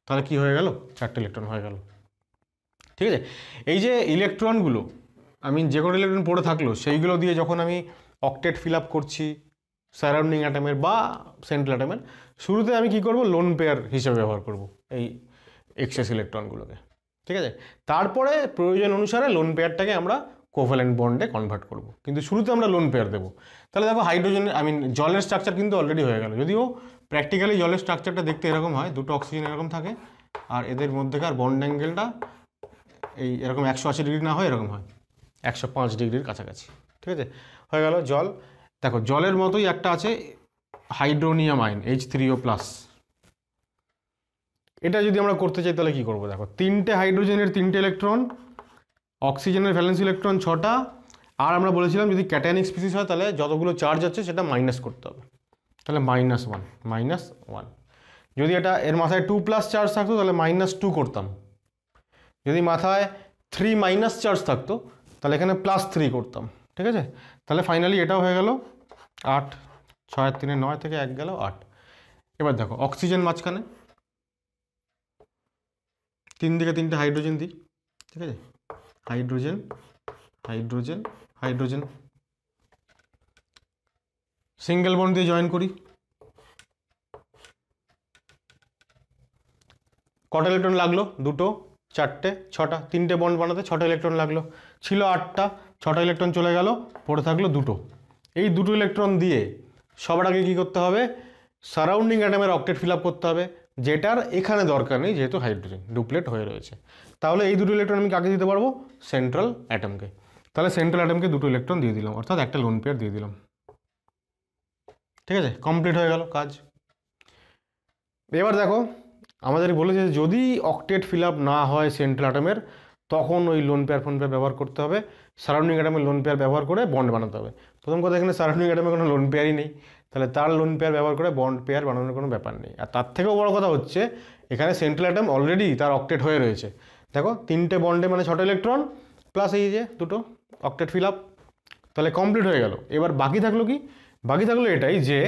তাহলে কি হয়ে গেল চারটে ইলেকট্রন হয়ে গেল ঠিক আছে এই যে ইলেকট্রনগুলো আমি যে কোনো ইলেকট্রন পড়ে থাকলো সেইগুলো দিয়ে যখন আমি অকটেট ফিল আপ করছি সারাউন্ডিং অ্যাটামের বা সেন্ট্রাল অ্যাটামের শুরুতে আমি কি করব লোন পেয়ার হিসেবে ব্যবহার করব এই এক্সেস ইলেকট্রনগুলোকে ঠিক আছে তারপরে প্রয়োজন অনুসারে লোন পেয়ারটাকে আমরা কোভ্যালেন্ট বন্ডে কনভার্ট করব কিন্তু শুরুতে আমরা লোন পেয়ার দেবো তাহলে দেখো হাইড্রোজেন আই মিন জলের স্ট্রাকচার কিন্তু অলরেডি হয়ে গেল যদিও প্র্যাকটিক্যালি জলের স্ট্রাকচারটা দেখতে এরকম হয় দুটো অক্সিজেন এরকম থাকে আর এদের মধ্যেকার বন্ড অ্যাঙ্গেলটা এই এরকম একশো আশি ডিগ্রি না হয় এরকম হয় একশো পাঁচ ডিগ্রির কাছাকাছি ঠিক আছে হয়ে গেল জল দেখো জলের মতোই একটা আছে হাইড্রোনিয়াম আইন এইচ থ্রিও প্লাস এটা যদি আমরা করতে চাই তাহলে কি করব দেখো তিনটে হাইড্রোজেনের তিনটে ইলেকট্রন অক্সিজেনের ভ্যালেন্স ইলেকট্রন ছটা আর আমরা বলেছিলাম যদি ক্যাটানিক স্পিসিস হয় তাহলে যতগুলো চার্জ আছে সেটা মাইনাস করতে হবে তাহলে মাইনাস ওয়ান মাইনাস ওয়ান যদি এটা এর মাথায় টু প্লাস চার্জ থাকতো তাহলে মাইনাস টু করতাম যদি মাথায় থ্রি মাইনাস চার্জ থাকতো তাহলে এখানে প্লাস থ্রি করতাম ঠিক আছে তাহলে ফাইনালি এটাও হয়ে গেল আট ছয় তিনে নয় থেকে এক গেল আট এবার দেখো অক্সিজেন মাঝখানে তিন দিকে তিনটে হাইড্রোজেন দিই ঠিক আছে hydrogen hydrogen hydrogen single bond দিয়ে জয়েন করি কটা লাগলো দুটো চারটে ছটা তিনটে বন্ড বানাতে ছটা ইলেকট্রন লাগলো ছিল আটটা ছটা ইলেকট্রন চলে গেল পড়ে থাকলো দুটো এই দুটো ইলেকট্রন দিয়ে সবার আগে কী করতে হবে সারাউন্ডিং অ্যাটামের অকটেট ফিল করতে হবে যেটার এখানে দরকার নেই যেহেতু হাইড্রোজেন ডুপ্লেট হয়ে রয়েছে তাহলে এই দুটো ইলেকট্রন আমি কাকে দিতে পারবো সেন্ট্রাল অ্যাটামকে তাহলে সেন্ট্রাল অ্যাটামকে দুটো ইলেকট্রন দিয়ে দিলাম অর্থাৎ একটা লোন পেয়ার দিয়ে দিলাম ঠিক আছে কমপ্লিট হয়ে গেল কাজ এবার দেখো আমাদের বলেছে যদি অকটেট ফিল আপ না হয় সেন্ট্রাল অ্যাটমের তখন ওই লোন পেয়ার ফোন পেয়ার ব্যবহার করতে হবে সারাউন্ডিং অ্যাটমের লোন পেয়ার ব্যবহার করে বন্ড বানাতে হবে প্রথম কথা এখানে সারাউন্ডিং অ্যাটমে কোনো লোন পেয়ারই নেই তাহলে তার লোন পেয়ার ব্যবহার করে বন্ড পেয়ার বানানোর কোনো ব্যাপার নেই আর তার থেকেও বড় কথা হচ্ছে এখানে সেন্ট্রাল অ্যাটম অলরেডি তার অকটেট হয়ে রয়েছে দেখো তিনটে বন্ডে মানে ছটা ইলেকট্রন প্লাস এই যে দুটো অকটেট ফিল আপ তাহলে কমপ্লিট হয়ে গেল এবার বাকি থাকলো কি বাকি থাকলো এটাই যে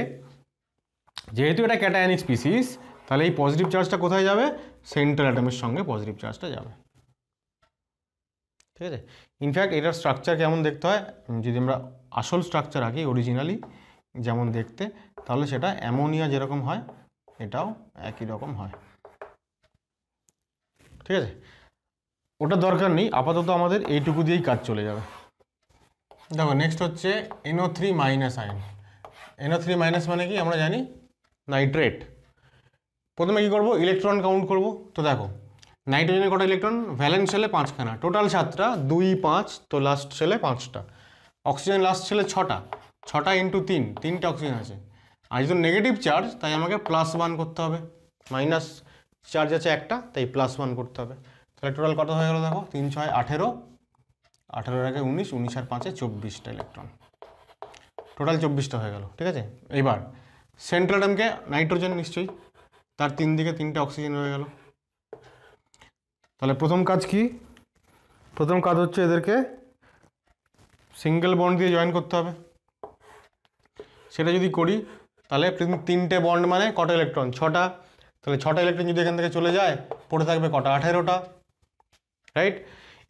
যেহেতু এটা ক্যাটায়নিক স্পিসিস তাহলে এই পজিটিভ চার্জটা কোথায় যাবে সেন্ট্রাল অ্যাটমের সঙ্গে পজিটিভ চার্জটা যাবে ঠিক আছে ইনফ্যাক্ট এটার স্ট্রাকচার কেমন দেখতে হয় যদি আমরা আসল স্ট্রাকচার আঁকি অরিজিনালি যেমন দেখতে তাহলে সেটা অ্যামোনিয়া যেরকম হয় এটাও একই রকম হয় ঠিক আছে ওটা দরকার নেই আপাতত আমাদের এইটুকু দিয়েই কাজ চলে যাবে দেখো নেক্সট হচ্ছে NO three minus ion NO three minus মানে কি আমরা জানি নাইট্রেট প্রথমে কী করবো ইলেকট্রন কাউন্ট করব তো দেখো নাইট্রোজেনের কটা ইলেকট্রন ভ্যালেন্স সেলে পাঁচখানা টোটাল সাতটা দুই পাঁচ তো লাস্ট সেলে পাঁচটা অক্সিজেন লাস্ট সেলে ছটা ছটা ইন্টু তিন তিনটা অক্সিজেন আছে আর যেহেতু নেগেটিভ চার্জ তাই আমাকে প্লাস ওয়ান করতে হবে মাইনাস চার্জ আছে একটা তাই প্লাস ওয়ান করতে হবে তাহলে টোটাল কত হয়ে গেলো দেখো তিন ছয় আঠেরো আঠেরোর আগে উনিশ উনিশ আর পাঁচে চব্বিশটা ইলেকট্রন টোটাল চব্বিশটা হয়ে গেল ঠিক আছে এবার সেন্ট্রাল আটমকে নাইট্রোজেন নিশ্চয়ই তার তিন দিকে তিনটা অক্সিজেন রয়ে গেল তাহলে প্রথম কাজ কি প্রথম কাজ হচ্ছে এদেরকে সিঙ্গেল বন্ড দিয়ে জয়েন করতে হবে সেটা যদি করি তাহলে তিনটে বন্ড মানে কটা ইলেকট্রন ছটা তাহলে ছটা ইলেকট্রন যদি এখান থেকে চলে যায় পড়ে থাকবে কটা আঠেরোটা রাইট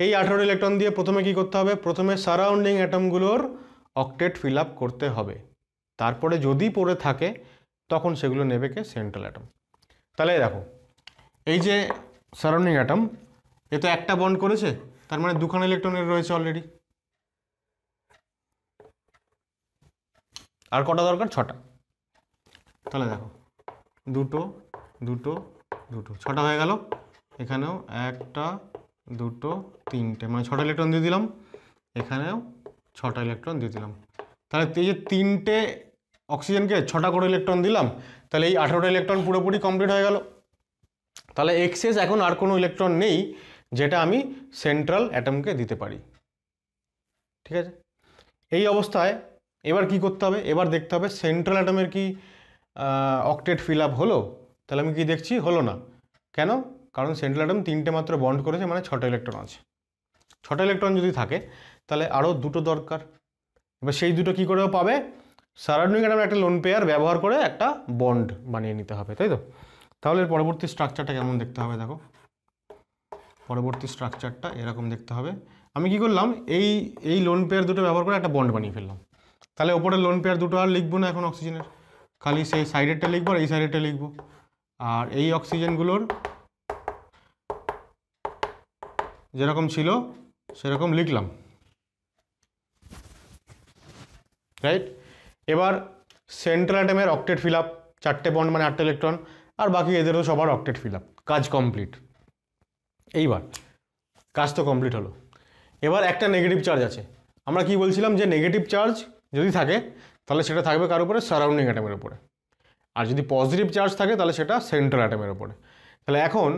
এই আঠেরো ইলেকট্রন দিয়ে প্রথমে কি করতে হবে প্রথমে সারাউন্ডিং অ্যাটমগুলোর অকটেট ফিল করতে হবে তারপরে যদি পড়ে থাকে তখন সেগুলো নেবে কে সেন্ট্রাল অ্যাটম তাহলে দেখো এই যে সারাউন্ডিং অ্যাটম এ তো একটা বন্ড করেছে তার মানে দুখানা ইলেকট্রনের রয়েছে অলরেডি আর কটা দরকার ছটা তাহলে দেখো দুটো দুটো দুটো ছটা হয়ে গেল এখানেও একটা দুটো তিনটে মানে ছটা ইলেকট্রন দিয়ে দিলাম এখানেও ছটা ইলেকট্রন দিয়ে দিলাম তাহলে এই যে তিনটে অক্সিজেনকে ছটা করে ইলেকট্রন দিলাম তাহলে এই আঠেরোটা ইলেকট্রন পুরোপুরি কমপ্লিট হয়ে গেল তাহলে এক্সেস এখন আর কোনো ইলেকট্রন নেই যেটা আমি সেন্ট্রাল অ্যাটমকে দিতে পারি ঠিক আছে এই অবস্থায় এবার কি করতে হবে এবার দেখতে হবে সেন্ট্রাল অ্যাটমের কি অকটেট ফিল আপ হলো তাহলে আমি কি দেখছি হলো না কেন কারণ সেন্ট্রাল অ্যাটম তিনটে মাত্র বন্ড করেছে মানে ছটা ইলেকট্রন আছে ছটা ইলেকট্রন যদি থাকে তাহলে আরও দুটো দরকার এবার সেই দুটো কি করেও পাবে সারাউন্ডিং এটা একটা লোন পেয়ার ব্যবহার করে একটা বন্ড বানিয়ে নিতে হবে তাই তো তাহলে পরবর্তী স্ট্রাকচারটা কেমন দেখতে হবে দেখো পরবর্তী স্ট্রাকচারটা এরকম দেখতে হবে আমি কি করলাম এই এই লোন পেয়ার দুটো ব্যবহার করে একটা বন্ড বানিয়ে ফেললাম তাহলে ওপরের লোন পেয়ার দুটো আর লিখবো না এখন অক্সিজেনের খালি সেই সাইডেরটা লিখবো আর এই সাইডেরটা লিখবো আর এই অক্সিজেনগুলোর যেরকম ছিল সেরকম লিখলাম রাইট এবার সেন্ট্রাল অ্যাটেমের অক্টেট ফিল আপ চারটে বন্ড মানে আটটা ইলেকট্রন আর বাকি এদেরও সবার অক্টেট ফিল আপ কাজ কমপ্লিট এইবার কাজ তো কমপ্লিট হলো এবার একটা নেগেটিভ চার্জ আছে আমরা কি বলছিলাম যে নেগেটিভ চার্জ যদি থাকে তাহলে সেটা থাকবে কার উপরে সারাউন্ডিং অ্যাটামের উপরে আর যদি পজিটিভ চার্জ থাকে তাহলে সেটা সেন্ট্রাল অ্যাটামের উপরে তাহলে এখন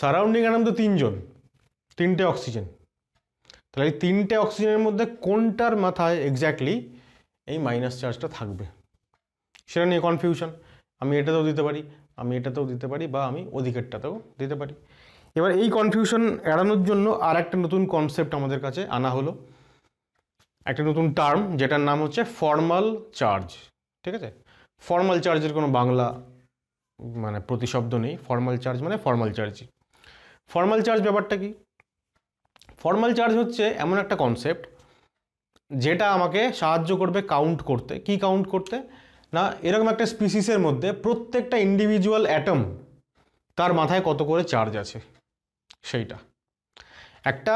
সারাউন্ডিং অ্যাটাম তো তিনজন তিনটে অক্সিজেন তাহলে এই তিনটে অক্সিজেনের মধ্যে কোনটার মাথায় এক্স্যাক্টলি এই মাইনাস চার্জটা থাকবে সেটা নিয়ে কনফিউশন আমি এটাতেও দিতে পারি আমি এটাতেও দিতে পারি বা আমি অধিকারটাতেও দিতে পারি এবার এই কনফিউশন এড়ানোর জন্য আর একটা নতুন কনসেপ্ট আমাদের কাছে আনা হলো একটা নতুন টার্ম যেটার নাম হচ্ছে ফর্মাল চার্জ ঠিক আছে ফর্মাল চার্জের কোনো বাংলা মানে প্রতিশব্দ নেই ফর্মাল চার্জ মানে ফর্মাল চার্জই ফর্মাল চার্জ ব্যাপারটা কি ফর্মাল চার্জ হচ্ছে এমন একটা কনসেপ্ট যেটা আমাকে সাহায্য করবে কাউন্ট করতে কি কাউন্ট করতে না এরকম একটা স্পিসিসের মধ্যে প্রত্যেকটা ইন্ডিভিজুয়াল অ্যাটম তার মাথায় কত করে চার্জ আছে সেইটা একটা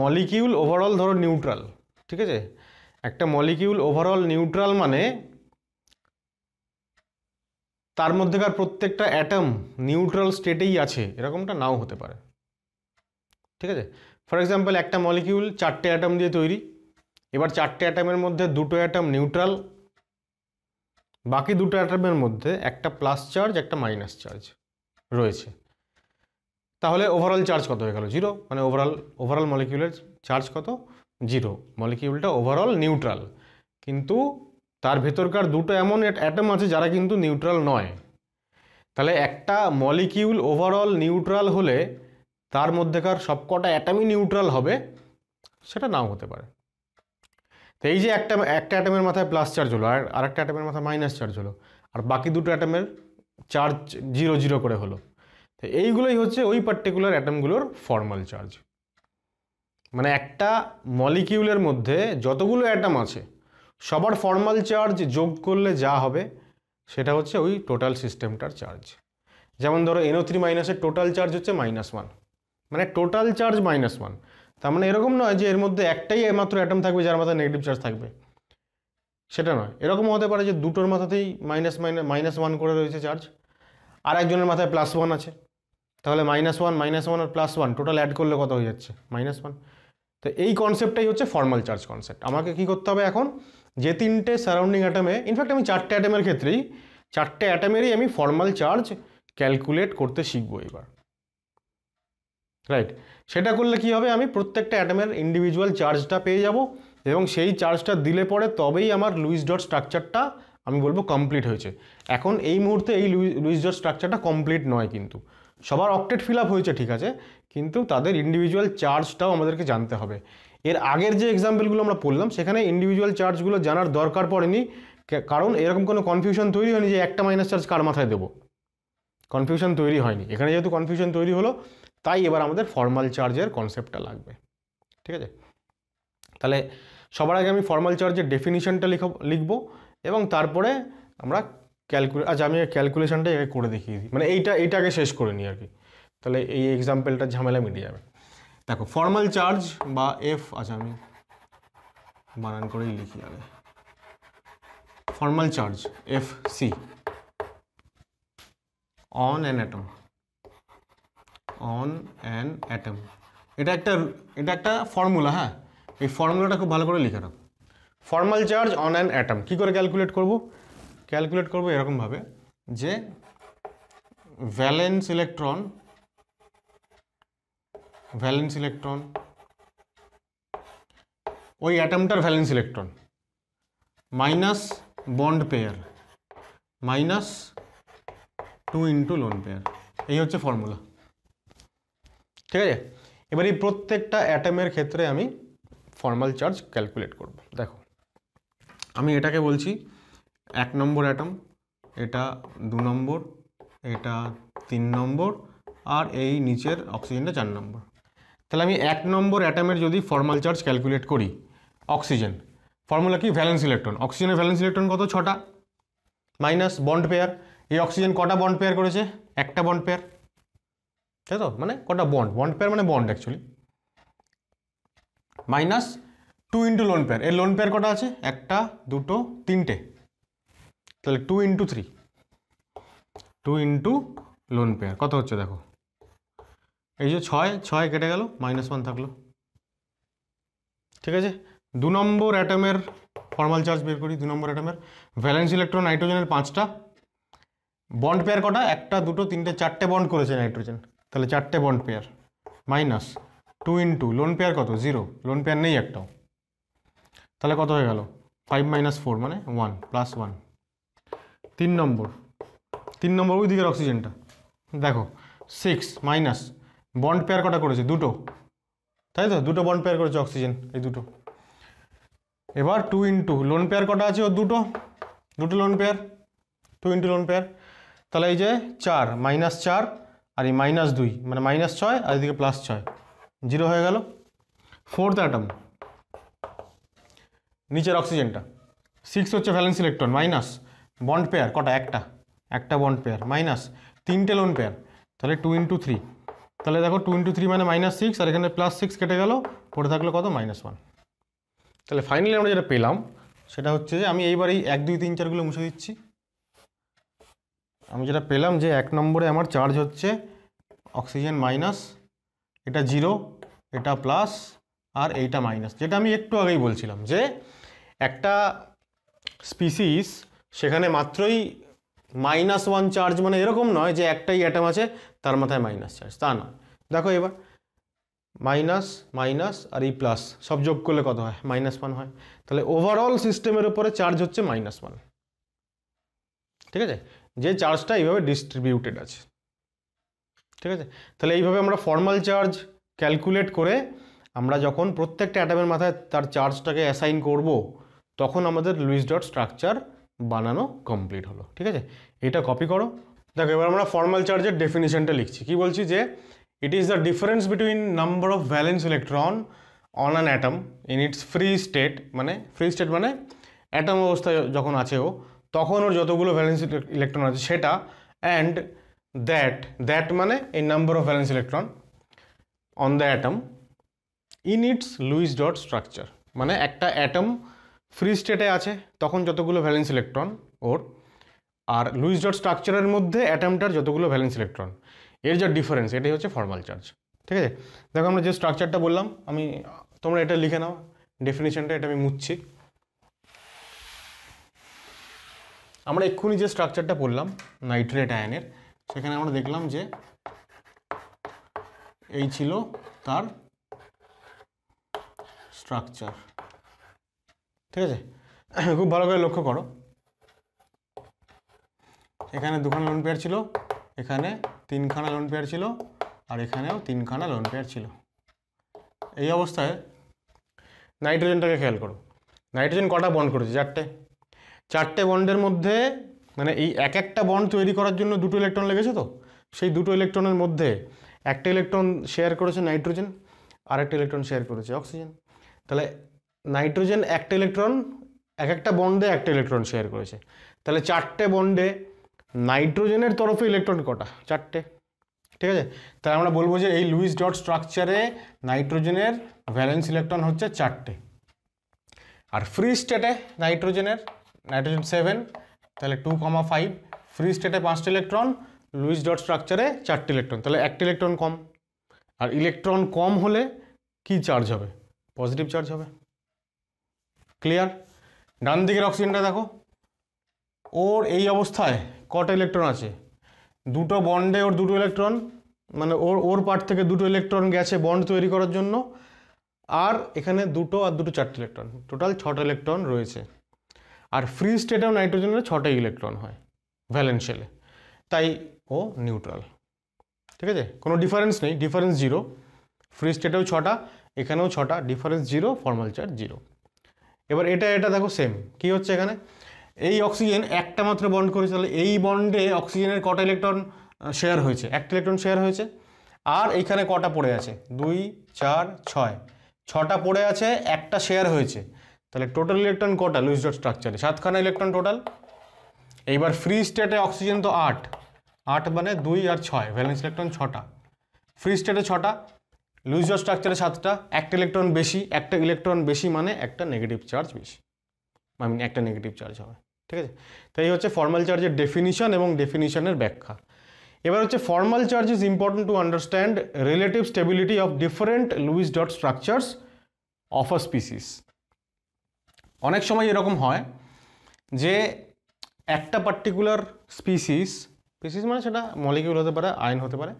মলিকিউল ওভারঅল ধরো নিউট্রাল ঠিক আছে একটা মলিকিউল ওভারঅল নিউট্রাল মানে তার মধ্যেকার প্রত্যেকটা অ্যাটম নিউট্রাল স্টেটেই আছে এরকমটা নাও হতে পারে ঠিক আছে ফর এক্সাম্পল একটা মলিকিউল চারটে অ্যাটম দিয়ে তৈরি এবার চারটে অ্যাটামের মধ্যে দুটো অ্যাটাম নিউট্রাল বাকি দুটো অ্যাটামের মধ্যে একটা প্লাস চার্জ একটা মাইনাস চার্জ রয়েছে তাহলে ওভারঅল চার্জ কত হয়ে গেল জিরো মানে ওভারঅল ওভারঅল মলিকিউলের চার্জ কত জিরো মলিকিউলটা ওভারঅল নিউট্রাল কিন্তু তার ভেতরকার দুটো এমন অ্যাটম আছে যারা কিন্তু নিউট্রাল নয় তাহলে একটা মলিকিউল ওভারঅল নিউট্রাল হলে তার মধ্যেকার সবকটা অ্যাটামই নিউট্রাল হবে সেটা নাও হতে পারে তো এই যে একটা একটা অ্যাটমের মাথায় প্লাস চার্জ হলো আর আরেকটা অ্যাটমের মাথায় মাইনাস চার্জ হলো আর বাকি দুটো অ্যাটমের চার্জ জিরো জিরো করে হলো তো এইগুলোই হচ্ছে ওই পার্টিকুলার অ্যাটমগুলোর ফর্মাল চার্জ মানে একটা মলিকিউলের মধ্যে যতগুলো অ্যাটম আছে সবার ফর্মাল চার্জ যোগ করলে যা হবে সেটা হচ্ছে ওই টোটাল সিস্টেমটার চার্জ যেমন ধরো এনও থ্রি মাইনাসের টোটাল চার্জ হচ্ছে মাইনাস ওয়ান মানে টোটাল চার্জ মাইনাস ওয়ান তার মানে এরকম নয় যে এর মধ্যে একটাই মাত্র অ্যাটম থাকবে যার মাথায় নেগেটিভ চার্জ থাকবে সেটা নয় এরকম হতে পারে যে দুটোর মাথাতেই মাইনাস মাইনাস মাইনাস ওয়ান করে রয়েছে চার্জ আর একজনের মাথায় প্লাস ওয়ান আছে তাহলে মাইনাস ওয়ান মাইনাস ওয়ান আর প্লাস ওয়ান টোটাল অ্যাড করলে কত হয়ে যাচ্ছে মাইনাস ওয়ান তো এই কনসেপ্টটাই হচ্ছে ফর্মাল চার্জ কনসেপ্ট আমাকে কি করতে হবে এখন যে তিনটে সারাউন্ডিং অ্যাটমে ইনফ্যাক্ট আমি চারটে অ্যাটমের ক্ষেত্রেই চারটে অ্যাটমেরই আমি ফর্মাল চার্জ ক্যালকুলেট করতে শিখবো এবার রাইট সেটা করলে কি হবে আমি প্রত্যেকটা অ্যাটমের ইন্ডিভিজুয়াল চার্জটা পেয়ে যাব এবং সেই চার্জটা দিলে পরে তবেই আমার লুইস ডট স্ট্রাকচারটা আমি বলবো কমপ্লিট হয়েছে এখন এই মুহূর্তে এই লুইস ডট স্ট্রাকচারটা কমপ্লিট নয় কিন্তু সবার অপটেট ফিল আপ হয়েছে ঠিক আছে কিন্তু তাদের ইন্ডিভিজুয়াল চার্জটাও আমাদেরকে জানতে হবে এর আগের যে এক্সাম্পলগুলো আমরা পড়লাম সেখানে ইন্ডিভিজুয়াল চার্জগুলো জানার দরকার পড়েনি কারণ এরকম কোনো কনফিউশন তৈরি হয়নি যে একটা মাইনাস চার্জ কার মাথায় দেবো কনফিউশন তৈরি হয়নি এখানে যেহেতু কনফিউশন তৈরি হলো তাই এবার আমাদের ফর্মাল চার্জের কনসেপ্টটা লাগবে ঠিক আছে তাহলে সবার আগে আমি ফর্মাল চার্জের ডেফিনিশনটা লিখ লিখবো এবং তারপরে আমরা ক্যালকুলে আচ্ছা আমি ক্যালকুলেশনটা এখানে করে দেখিয়ে দিই মানে এইটা এইটাকে শেষ করে নিই আর কি তাহলে এই এক্সাম্পলটা ঝামেলা মিটে যাবে দেখো ফর্মাল চার্জ বা এফ আচ্ছা আমি বানান করেই লিখি আগে formal charge F C on an atom on an atom এটা একটা এটা একটা ফর্মুলা হ্যাঁ এই ফর্মুলাটা খুব ভালো করে লিখে রাখো formal charge on an atom কী করে ক্যালকুলেট করব ক্যালকুলেট করবো এরকমভাবে যে ভ্যালেন্স ইলেকট্রন ভ্যালেন্স ইলেকট্রন ওই অ্যাটমটার valence electron minus bond pair minus two into lone pair এই হচ্ছে ফর্মুলা ঠিক আছে এবার এই প্রত্যেকটা অ্যাটমের ক্ষেত্রে আমি ফর্মাল চার্জ ক্যালকুলেট করব দেখো আমি এটাকে বলছি এক নম্বর অ্যাটম এটা দু নম্বর এটা তিন নম্বর আর এই নিচের অক্সিজেনটা চার নম্বর তাহলে আমি এক নম্বর অ্যাটমের যদি ফর্মাল চার্জ ক্যালকুলেট করি অক্সিজেন ফর্মুলা কি ভ্যালেন্স ইলেকট্রন অক্সিজেনের ভ্যালেন্স ইলেকট্রন কত ছটা মাইনাস বন্ড পেয়ার এই অক্সিজেন কটা বন্ড পেয়ার করেছে একটা বন্ড পেয়ার তাই তো মানে কটা বন্ড বন্ড পেয়ার মানে bond actually minus two into lone pair এর লোন পেয়ার কটা আছে একটা দুটো তিনটে তাহলে two into three two into lone pair কত হচ্ছে দেখো এই যে ছয় ছয় কেটে গেল মাইনাস ওয়ান থাকলো ঠিক আছে দু নম্বর অ্যাটমের ফর্মাল চার্জ বের করি দু নম্বর অ্যাটমের ভ্যালেন্স ইলেকট্রন নাইট্রোজেনের পাঁচটা বন্ড পেয়ার কটা একটা দুটো তিনটে চারটে বন্ড করেছে নাইট্রোজেন তাহলে চারটে bond pair minus two into lone pair কত জিরো লোন পেয়ার নেই একটাও তাহলে কত হয়ে গেল ফাইভ মাইনাস ফোর মানে ওয়ান প্লাস ওয়ান তিন নম্বর তিন নম্বর ওই দিকের অক্সিজেনটা দেখো সিক্স মাইনাস বন্ড পেয়ার কটা করেছে দুটো তাই তো দুটো বন্ড পেয়ার করেছে অক্সিজেন এই দুটো এবার টু ইন্টু লোন পেয়ার কটা আছে ও দুটো দুটো lone pair two into lone pair তাহলে এই যে চার মাইনাস চার আর এই মাইনাস দুই মানে মাইনাস ছয় আর এদিকে প্লাস ছয় জিরো হয়ে গেল ফোর্থ অ্যাটম নিচের অক্সিজেনটা সিক্স হচ্ছে valence electron minus bond pair কটা একটা একটা বন্ড পেয়ার মাইনাস তিনটে লোন পেয়ার তাহলে টু ইন্টু থ্রি তাহলে দেখো টু ইন্টু থ্রি মানে মাইনাস সিক্স আর এখানে প্লাস সিক্স কেটে গেল পড়ে থাকলো কত মাইনাস ওয়ান তাহলে ফাইনালি আমরা যেটা পেলাম সেটা হচ্ছে যে আমি এইবার এই এক দুই তিন চারগুলো মুছে দিচ্ছি আমি যেটা পেলাম যে এক নম্বরে আমার চার্জ হচ্ছে অক্সিজেন মাইনাস এটা জিরো এটা প্লাস আর এইটা মাইনাস যেটা আমি একটু আগেই বলছিলাম যে একটা স্পিসিস সেখানে মাত্রই মাইনাস ওয়ান চার্জ মানে এরকম নয় যে একটাই অ্যাটাম আছে তার মাথায় মাইনাস চার্জ তা নয় দেখো এবার মাইনাস মাইনাস আর এই প্লাস সব যোগ করলে কত হয় মাইনাস ওয়ান হয় তাহলে ওভারঅল সিস্টেমের উপরে চার্জ হচ্ছে মাইনাস ওয়ান ঠিক আছে যে চার্জটা এইভাবে ডিস্ট্রিবিউটেড আছে ঠিক আছে তাহলে এইভাবে আমরা ফর্মাল চার্জ ক্যালকুলেট করে আমরা যখন প্রত্যেকটা অ্যাটামের মাথায় তার চার্জটাকে অ্যাসাইন করব তখন আমাদের লুইস ডট স্ট্রাকচার বানানো কমপ্লিট হলো ঠিক আছে এটা কপি করো দেখো এবার আমরা ফর্মাল চার্জের ডেফিনিশনটা লিখছি কি বলছি যে it is the difference between number of valence electron on an atom in its free state মানে ফ্রি স্টেট মানে অ্যাটম অবস্থায় যখন আছে ও তখন ওর যতগুলো ভ্যালেন্স ইলেকট্রন আছে সেটা অ্যান্ড দ্যাট দ্যাট মানে এই number of valence electron on the atom in its Lewis dot structure মানে একটা অ্যাটম ফ্রি স্টেটে আছে তখন যতগুলো ভ্যালেন্স ইলেকট্রন ওর আর লুইস ডট স্ট্রাকচারের মধ্যে অ্যাটমটার যতগুলো ভ্যালেন্স ইলেকট্রন এর যা ডিফারেন্স এটাই হচ্ছে ফর্মাল চার্জ ঠিক আছে দেখো আমরা যে স্ট্রাকচারটা বললাম আমি তোমরা এটা লিখে নাও ডেফিনিশনটা এটা আমি মুচ্ছি আমরা এক্ষুনি যে স্ট্রাকচারটা পড়লাম নাইট্রেট আয়নের সেখানে আমরা দেখলাম যে এই ছিল তার স্ট্রাকচার ঠিক আছে খুব ভালো করে লক্ষ্য করো এখানে দুখানা লোন পেয়ার ছিল এখানে তিনখানা লোন পেয়ার ছিল আর এখানেও তিনখানা লোন পেয়ার ছিল এই অবস্থায় নাইট্রোজেনটাকে খেয়াল করো নাইট্রোজেন কটা বন্ড করেছে চারটে চারটে বন্ডের মধ্যে মানে এই এক একটা বন্ড তৈরি করার জন্য দুটো ইলেকট্রন লেগেছে তো সেই দুটো ইলেকট্রনের মধ্যে একটা ইলেকট্রন শেয়ার করেছে নাইট্রোজেন আর একটা ইলেকট্রন শেয়ার করেছে অক্সিজেন তাহলে নাইট্রোজেন একটা ইলেকট্রন এক একটা বন্ডে একটা ইলেকট্রন শেয়ার করেছে তাহলে চারটে বন্ডে নাইট্রোজেনের তরফে ইলেকট্রন কটা চারটে ঠিক আছে তাহলে আমরা বলবো যে এই লুইস ডট স্ট্রাকচারে নাইট্রোজেনের ভ্যালেন্স ইলেকট্রন হচ্ছে চারটে আর ফ্রি স্টেটে নাইট্রোজেনের নাইট্রোজেন সেভেন তাহলে টু কমা ফাইভ ফ্রি স্টেটে পাঁচটি ইলেকট্রন লুইস ডট স্ট্রাকচারে চারটি ইলেকট্রন তাহলে একটি ইলেকট্রন কম আর ইলেকট্রন কম হলে কি চার্জ হবে পজিটিভ চার্জ হবে ক্লিয়ার ডান দিকের অক্সিজেনটা দেখো ওর এই অবস্থায় কটা ইলেকট্রন আছে দুটো বন্ডে ওর দুটো ইলেকট্রন মানে ওর ওর পার্ট থেকে দুটো ইলেকট্রন গেছে বন্ড তৈরি করার জন্য আর এখানে দুটো আর দুটো চারটে ইলেকট্রন টোটাল ছটা ইলেকট্রন রয়েছে আর ফ্রি স্টেটেও নাইট্রোজেনের ছটা ইলেকট্রন হয় ভ্যালেন্সিয়ালে তাই ও নিউট্রাল ঠিক আছে কোনো ডিফারেন্স নেই ডিফারেন্স জিরো ফ্রি স্টেটেও ছটা এখানেও ছটা difference zero formal charge zero এবার এটা এটা দেখো সেম কি হচ্ছে এখানে এই অক্সিজেন একটা মাত্র বন্ড করেছে তাহলে এই বন্ডে অক্সিজেনের কটা ইলেকট্রন শেয়ার হয়েছে একটা ইলেকট্রন শেয়ার হয়েছে আর এখানে কটা পড়ে আছে দুই চার ছয় ছটা পড়ে আছে একটা শেয়ার হয়েছে তাহলে টোটাল ইলেকট্রন কটা লুইস ডট স্ট্রাকচারে সাতখানা ইলেকট্রন টোটাল এইবার ফ্রি স্টেটে অক্সিজেন তো আট আট মানে দুই আর ছয় ভ্যালেন্স ইলেকট্রন ছটা ফ্রি স্টেটে ছটা লুইস ডট স্ট্রাকচারে সাতটা একটা ইলেকট্রন বেশি একটা ইলেকট্রন বেশি মানে একটা নেগেটিভ চার্জ বেশি আই মিন একটা নেগেটিভ চার্জ হবে ঠিক আছে তাই হচ্ছে ফর্মাল চার্জের ডেফিনিশন এবং ডেফিনিশনের ব্যাখ্যা এবার হচ্ছে formal charge is important to understand relative stability of different Lewis dot structures of a species অনেক সময় এরকম হয় যে একটা পার্টিকুলার স্পিসিস স্পিসিস মানে সেটা মলিকিউল হতে পারে আইন হতে পারে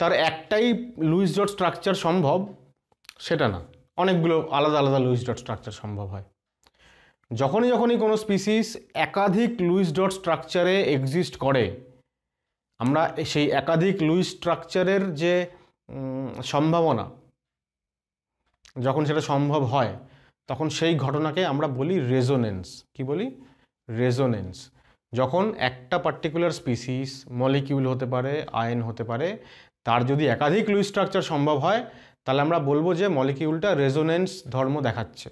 তার একটাই লুইস ডট স্ট্রাকচার সম্ভব সেটা না অনেকগুলো আলাদা আলাদা লুইস ডট স্ট্রাকচার সম্ভব হয় যখনই যখনই কোনো স্পিসিস একাধিক লুইস ডট স্ট্রাকচারে এক্সিস্ট করে আমরা সেই একাধিক লুইস স্ট্রাকচারের যে সম্ভাবনা যখন সেটা সম্ভব হয় তখন সেই ঘটনাকে আমরা বলি রেজোনেন্স কি বলি রেজোনেন্স যখন একটা পার্টিকুলার স্পিসিস মলিকিউল হতে পারে আয়ন হতে পারে তার যদি একাধিক লুই স্ট্রাকচার সম্ভব হয় তাহলে আমরা বলবো যে মলিকিউলটা রেজোনেন্স ধর্ম দেখাচ্ছে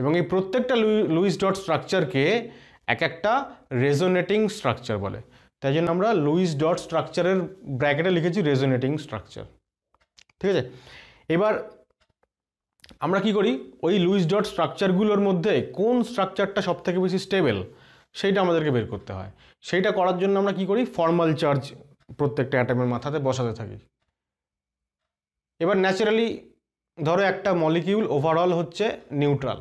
এবং এই প্রত্যেকটা লুইস ডট স্ট্রাকচারকে এক একটা রেজোনেটিং স্ট্রাকচার বলে তাই জন্য আমরা লুইস ডট স্ট্রাকচারের ব্র্যাকেটে লিখেছি রেজোনেটিং স্ট্রাকচার ঠিক আছে এবার আমরা কি করি ওই লুইস ডট স্ট্রাকচারগুলোর মধ্যে কোন স্ট্রাকচারটা সবথেকে বেশি স্টেবল সেইটা আমাদেরকে বের করতে হয় সেইটা করার জন্য আমরা কি করি ফর্মাল চার্জ প্রত্যেকটা অ্যাটমের মাথাতে বসাতে থাকি এবার ন্যাচারালি ধরো একটা মলিকিউল ওভারঅল হচ্ছে নিউট্রাল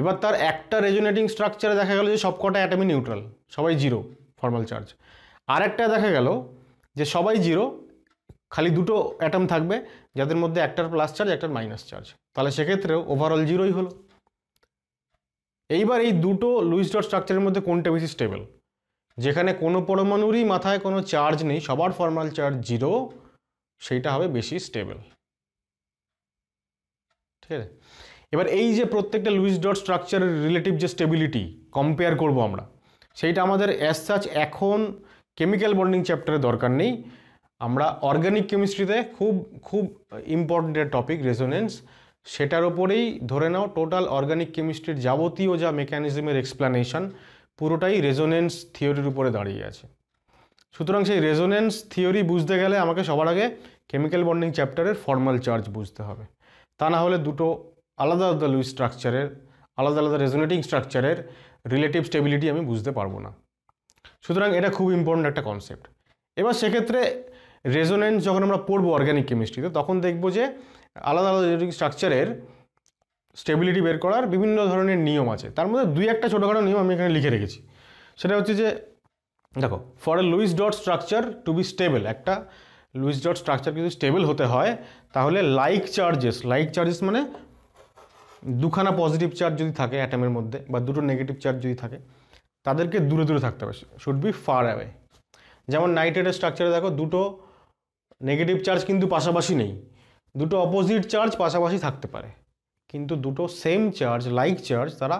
এবার তার একটা রেজোনেটিং স্ট্রাকচারে দেখা গেল যে সবকটা অ্যাটমই নিউট্রাল সবাই জিরো ফর্মাল চার্জ আর একটা দেখা গেল যে সবাই জিরো খালি দুটো অ্যাটম থাকবে যাদের মধ্যে একটার প্লাস চার্জ একটার মাইনাস চার্জ তাহলে সেক্ষেত্রেও ওভারঅল জিরোই হলো এইবার এই দুটো লুইস ডট স্ট্রাকচারের মধ্যে কোনটা বেশি স্টেবল যেখানে কোনো পরমাণুরই মাথায় কোনো চার্জ নেই সবার ফর্মাল চার্জ জিরো সেইটা হবে বেশি স্টেবল ঠিক আছে এবার এই যে প্রত্যেকটা লুইস ডট স্ট্রাকচারের রিলেটিভ যে স্টেবিলিটি কম্পেয়ার করব আমরা সেইটা আমাদের অ্যাজ সাচ এখন কেমিক্যাল বন্ডিং চ্যাপ্টারে দরকার নেই আমরা অর্গানিক কেমিস্ট্রিতে খুব খুব ইম্পর্ট্যান্ট টপিক রেজোনেন্স সেটার ওপরেই ধরে নাও টোটাল অর্গানিক কেমিস্ট্রির যাবতীয় যা মেকানিজমের এক্সপ্লানেশন পুরোটাই রেজোনেন্স থিওরির উপরে দাঁড়িয়ে আছে সুতরাং সেই রেজোনেন্স থিওরি বুঝতে গেলে আমাকে সবার আগে কেমিক্যাল বন্ডিং চ্যাপ্টারের ফর্মাল চার্জ বুঝতে হবে তা না হলে দুটো আলাদা আলাদা লুই স্ট্রাকচারের আলাদা আলাদা রেজোনেটিং স্ট্রাকচারের রিলেটিভ স্টেবিলিটি আমি বুঝতে পারবো না সুতরাং এটা খুব ইম্পর্ট্যান্ট একটা কনসেপ্ট এবার সেক্ষেত্রে রেজোনেন্স যখন আমরা পড়বো অর্গ্যানিক কেমিস্ট্রিতে তখন দেখব যে আলাদা আলাদা স্ট্রাকচারের স্টেবিলিটি বের করার বিভিন্ন ধরনের নিয়ম আছে তার মধ্যে দুই একটা ছোটোখাটো নিয়ম আমি এখানে লিখে রেখেছি সেটা হচ্ছে যে দেখো for a Lewis dot structure to be stable একটা লুইস ডট স্ট্রাকচার যদি স্টেবল হতে হয় তাহলে লাইক চার্জেস লাইক চার্জেস মানে দুখানা পজিটিভ চার্জ যদি থাকে অ্যাটামের মধ্যে বা দুটো নেগেটিভ চার্জ যদি থাকে তাদেরকে দূরে দূরে থাকতে হবে শুড বি ফার অ্যাওয়ে যেমন নাইট্রেটের স্ট্রাকচারে দেখো দুটো নেগেটিভ চার্জ কিন্তু পাশাপাশি নেই দুটো অপোজিট চার্জ পাশাপাশি থাকতে পারে কিন্তু দুটো সেম চার্জ লাইক চার্জ তারা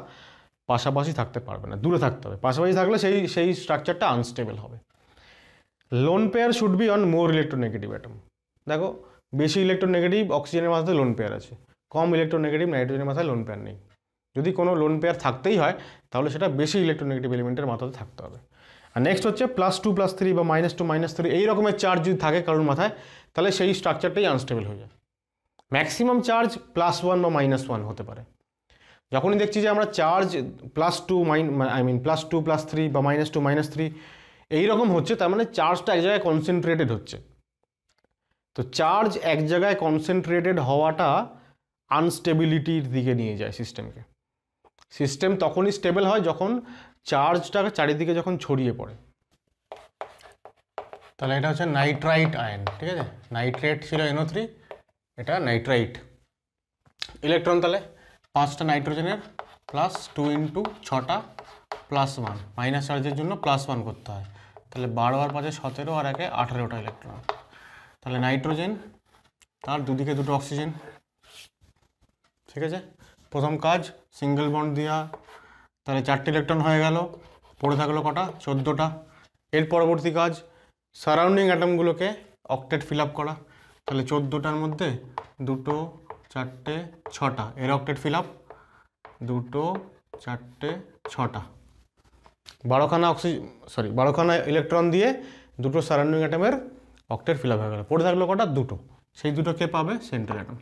পাশাপাশি থাকতে পারবে না দূরে থাকতে হবে পাশাপাশি থাকলে সেই সেই স্ট্রাকচারটা আনস্টেবল হবে lone pair should be on more electronegative atom দেখো বেশি ইলেকট্রোনেগেটিভ অক্সিজেনের মাথায় লোন পেয়ার আছে কম ইলেকট্রোনেগেটিভ নাইট্রোজেনের মাথায় লোন পেয়ার নেই যদি কোনো লোন পেয়ার থাকতেই হয় তাহলে সেটা বেশি ইলেকট্রোনেগেটিভ এলিমেন্টের মাথাতে থাকতে হবে আর নেক্সট হচ্ছে প্লাস টু প্লাস থ্রি বা মাইনাস টু মাইনাস থ্রি এই রকমের চার্জ যদি থাকে কারোর মাথায় তাহলে সেই স্ট্রাকচারটাই আনস্টেবল হয়ে যায় ম্যাক্সিমাম চার্জ প্লাস ওয়ান বা মাইনাস ওয়ান হতে পারে যখনই দেখছি যে আমরা charge plus two mine I mean plus two plus three বা মাইনাস টু মাইনাস থ্রি এইরকম হচ্ছে তার মানে চার্জটা এক জায়গায় কনসেন্ট্রেটেড হচ্ছে তো চার্জ এক জায়গায় কনসেন্ট্রেটেড হওয়াটা আনস্টেবিলিটির দিকে নিয়ে যায় সিস্টেমকে সিস্টেম তখনই স্টেবল হয় যখন চার্জটা চারিদিকে যখন ছড়িয়ে পড়ে তাহলে এটা হচ্ছে নাইট্রাইট আয়ন ঠিক আছে নাইট্রেট ছিল এনও থ্রি এটা নাইট্রাইট ইলেকট্রন তাহলে পাঁচটা নাইট্রোজেনের প্লাস টু ইন্টু ছটা প্লাস ওয়ান মাইনাস চার্জের জন্য প্লাস ওয়ান করতে হয় তাহলে বারো আর পাঁচে সতেরো আর একে আঠারোটা ইলেকট্রন তাহলে নাইট্রোজেন তার দুদিকে দুটো অক্সিজেন ঠিক আছে প্রথম কাজ সিঙ্গেল বন্ড দেওয়া তাহলে চারটে ইলেকট্রন হয়ে গেল পড়ে থাকলো কটা চোদ্দোটা এর পরবর্তী কাজ সারাউন্ডিং অ্যাটমগুলোকে অক্টেট ফিল করা তাহলে চোদ্দোটার মধ্যে দুটো চারটে ছটা এর অক্টেট ফিল দুটো চারটে ছটা বারোখানা অক্সি সরি বারোখানা ইলেকট্রন দিয়ে দুটো সারাউন্ডিং অ্যাটমের অক্টেট ফিল হয়ে গেল পড়ে থাকলো কটা দুটো সেই দুটো কে পাবে সেন্ট্রাল অ্যাটম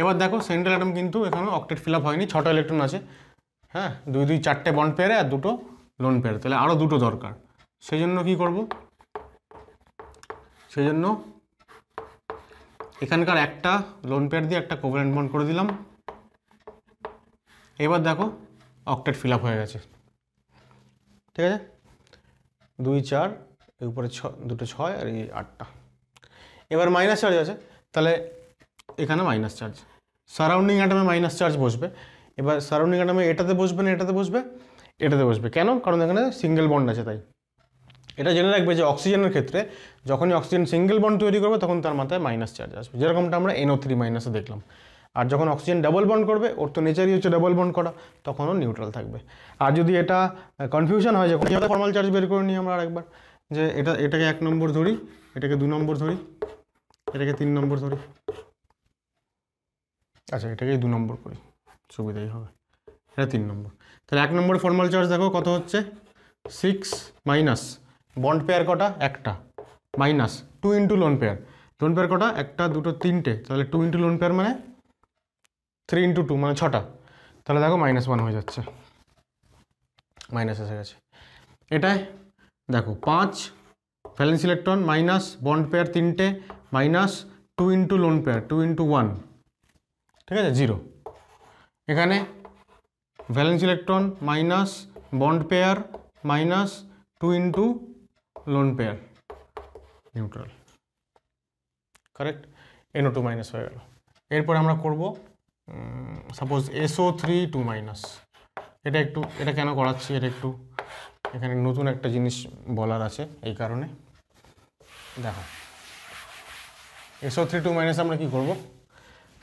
এবার দেখো সেন্ট্রাল অ্যাটম কিন্তু এখানে অক্টেট ফিল হয়নি ছটা ইলেকট্রন আছে হ্যাঁ দুই দুই চারটে বন্ড পেয়ারে আর দুটো লোন পেয়ারে তাহলে আরও দুটো দরকার সেই জন্য কী করবো সেই জন্য এখানকার একটা লোন পেয়ার দিয়ে একটা কোভেলেন্ট বন্ড করে দিলাম এবার দেখো অক্টেট ফিল হয়ে গেছে ঠিক আছে দুই চার এর উপরে ছ দুটো ছয় আর এই আটটা এবার মাইনাস চার্জ আছে তাহলে এখানে মাইনাস চার্জ সারাউন্ডিং অ্যাটমে মাইনাস চার্জ বসবে এবার সারাউন্ডিং অ্যাটমে এটাতে বসবে না এটাতে বসবে এটাতে বসবে কেন কারণ এখানে সিঙ্গেল বন্ড আছে তাই এটা জেনে রাখবে যে অক্সিজেনের ক্ষেত্রে যখনই অক্সিজেন সিঙ্গেল বন্ড তৈরি করবে তখন তার মাথায় মাইনাস চার্জ আসবে যেরকমটা আমরা এনও থ্রি মাইনাসে দেখলাম আর যখন অক্সিজেন ডাবল বন্ড করবে ওর তো নেচারই হচ্ছে ডাবল বন্ড করা তখনও নিউট্রাল থাকবে আর যদি এটা কনফিউশন হয় যে ফর্মাল চার্জ বের করে নিই আমরা আরেকবার যে এটা এটাকে এক নম্বর ধরি এটাকে দু নম্বর ধরি এটাকে তিন নম্বর ধরি আচ্ছা এটাকে দু নম্বর করি সুবিধাই হবে এটা তিন নম্বর তাহলে এক নম্বর ফর্মাল চার্জ দেখো কত হচ্ছে সিক্স মাইনাস বন্ড পেয়ার কটা একটা minus two into lone pair lone pair কটা একটা দুটো তিনটে তাহলে টু ইন্টু লোন পেয়ার মানে থ্রি ইন্টু টু মানে ছটা তাহলে দেখো মাইনাস ওয়ান হয়ে যাচ্ছে মাইনাস এসে গেছে এটাই দেখো পাঁচ valence electron minus bond pair তিনটে minus two into lone pair two into one ঠিক আছে জিরো এখানে valence electron minus bond pair minus two into lone pair neutral correct N O two minus হয়ে গেল এরপর আমরা করব suppose S O three two minus এটা একটু এটা কেন করাচ্ছি এটা একটু এখানে নতুন একটা জিনিস বলার আছে এই কারণে দেখো এসও থ্রি টু মাইনাস আমরা কী করবো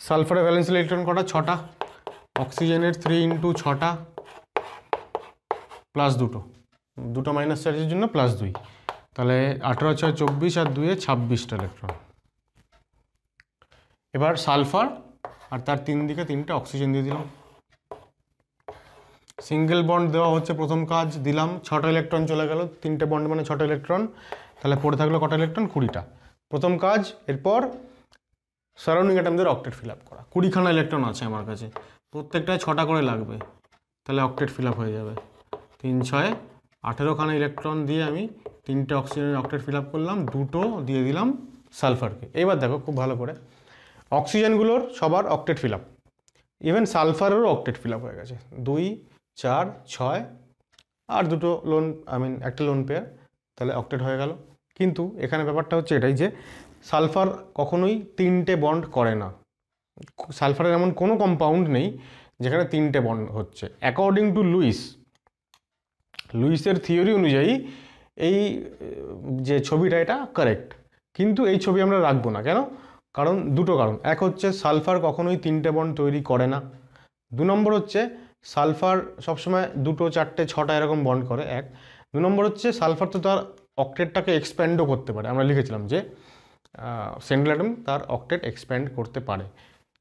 সালফারের ভ্যালেন্স ইলেকট্রন কটা ছটা অক্সিজেনের থ্রি ইন্টু ছটা প্লাস দুটো দুটো মাইনাস চার্জের জন্য প্লাস দুই তাহলে আঠেরো ছয় চব্বিশ আর দুয়ে ছাব্বিশটা ইলেকট্রন এবার সালফার আর তার তিন দিকে তিনটা অক্সিজেন দিয়ে দিলাম সিঙ্গেল বন্ড দেওয়া হচ্ছে প্রথম কাজ দিলাম ছটা ইলেকট্রন চলে গেল তিনটে বন্ড মানে ছটা ইলেকট্রন তাহলে পড়ে থাকলো কটা ইলেকট্রন কুড়িটা প্রথম কাজ এরপর সারাউন্ডিং অ্যাটামদের অকটেট ফিল আপ করা কুড়িখানা ইলেকট্রন আছে আমার কাছে প্রত্যেকটায় ছটা করে লাগবে তাহলে অকটেট ফিল আপ হয়ে যাবে তিন ছয় আঠেরোখানা ইলেকট্রন দিয়ে আমি তিনটে অক্সিজেনের অকটেট ফিল আপ করলাম দুটো দিয়ে দিলাম সালফারকে এবার দেখো খুব ভালো করে অক্সিজেনগুলোর সবার অকটেট ফিল আপ ইভেন সালফারেরও অকটেট ফিল আপ হয়ে গেছে দুই চার ছয় আর দুটো লোন আই মিন একটা লোন পেয়ার তাহলে অকটেট হয়ে গেল কিন্তু এখানে ব্যাপারটা হচ্ছে এটাই যে সালফার কখনোই তিনটে বন্ড করে না সালফারের এমন কোনো কম্পাউন্ড নেই যেখানে তিনটে বন্ড হচ্ছে অ্যাকর্ডিং টু লুইস লুইসের থিওরি অনুযায়ী এই যে ছবিটা এটা কারেক্ট কিন্তু এই ছবি আমরা রাখবো না কেন কারণ দুটো কারণ এক হচ্ছে সালফার কখনোই তিনটে বন্ড তৈরি করে না দু নম্বর হচ্ছে সালফার সবসময় দুটো চারটে ছটা এরকম বন্ড করে এক দু নম্বর হচ্ছে সালফার তো তার অক্টেটটাকে এক্সপ্যান্ডও করতে পারে আমরা লিখেছিলাম যে সেন্ডলাডম তার অক্টেট এক্সপ্যান্ড করতে পারে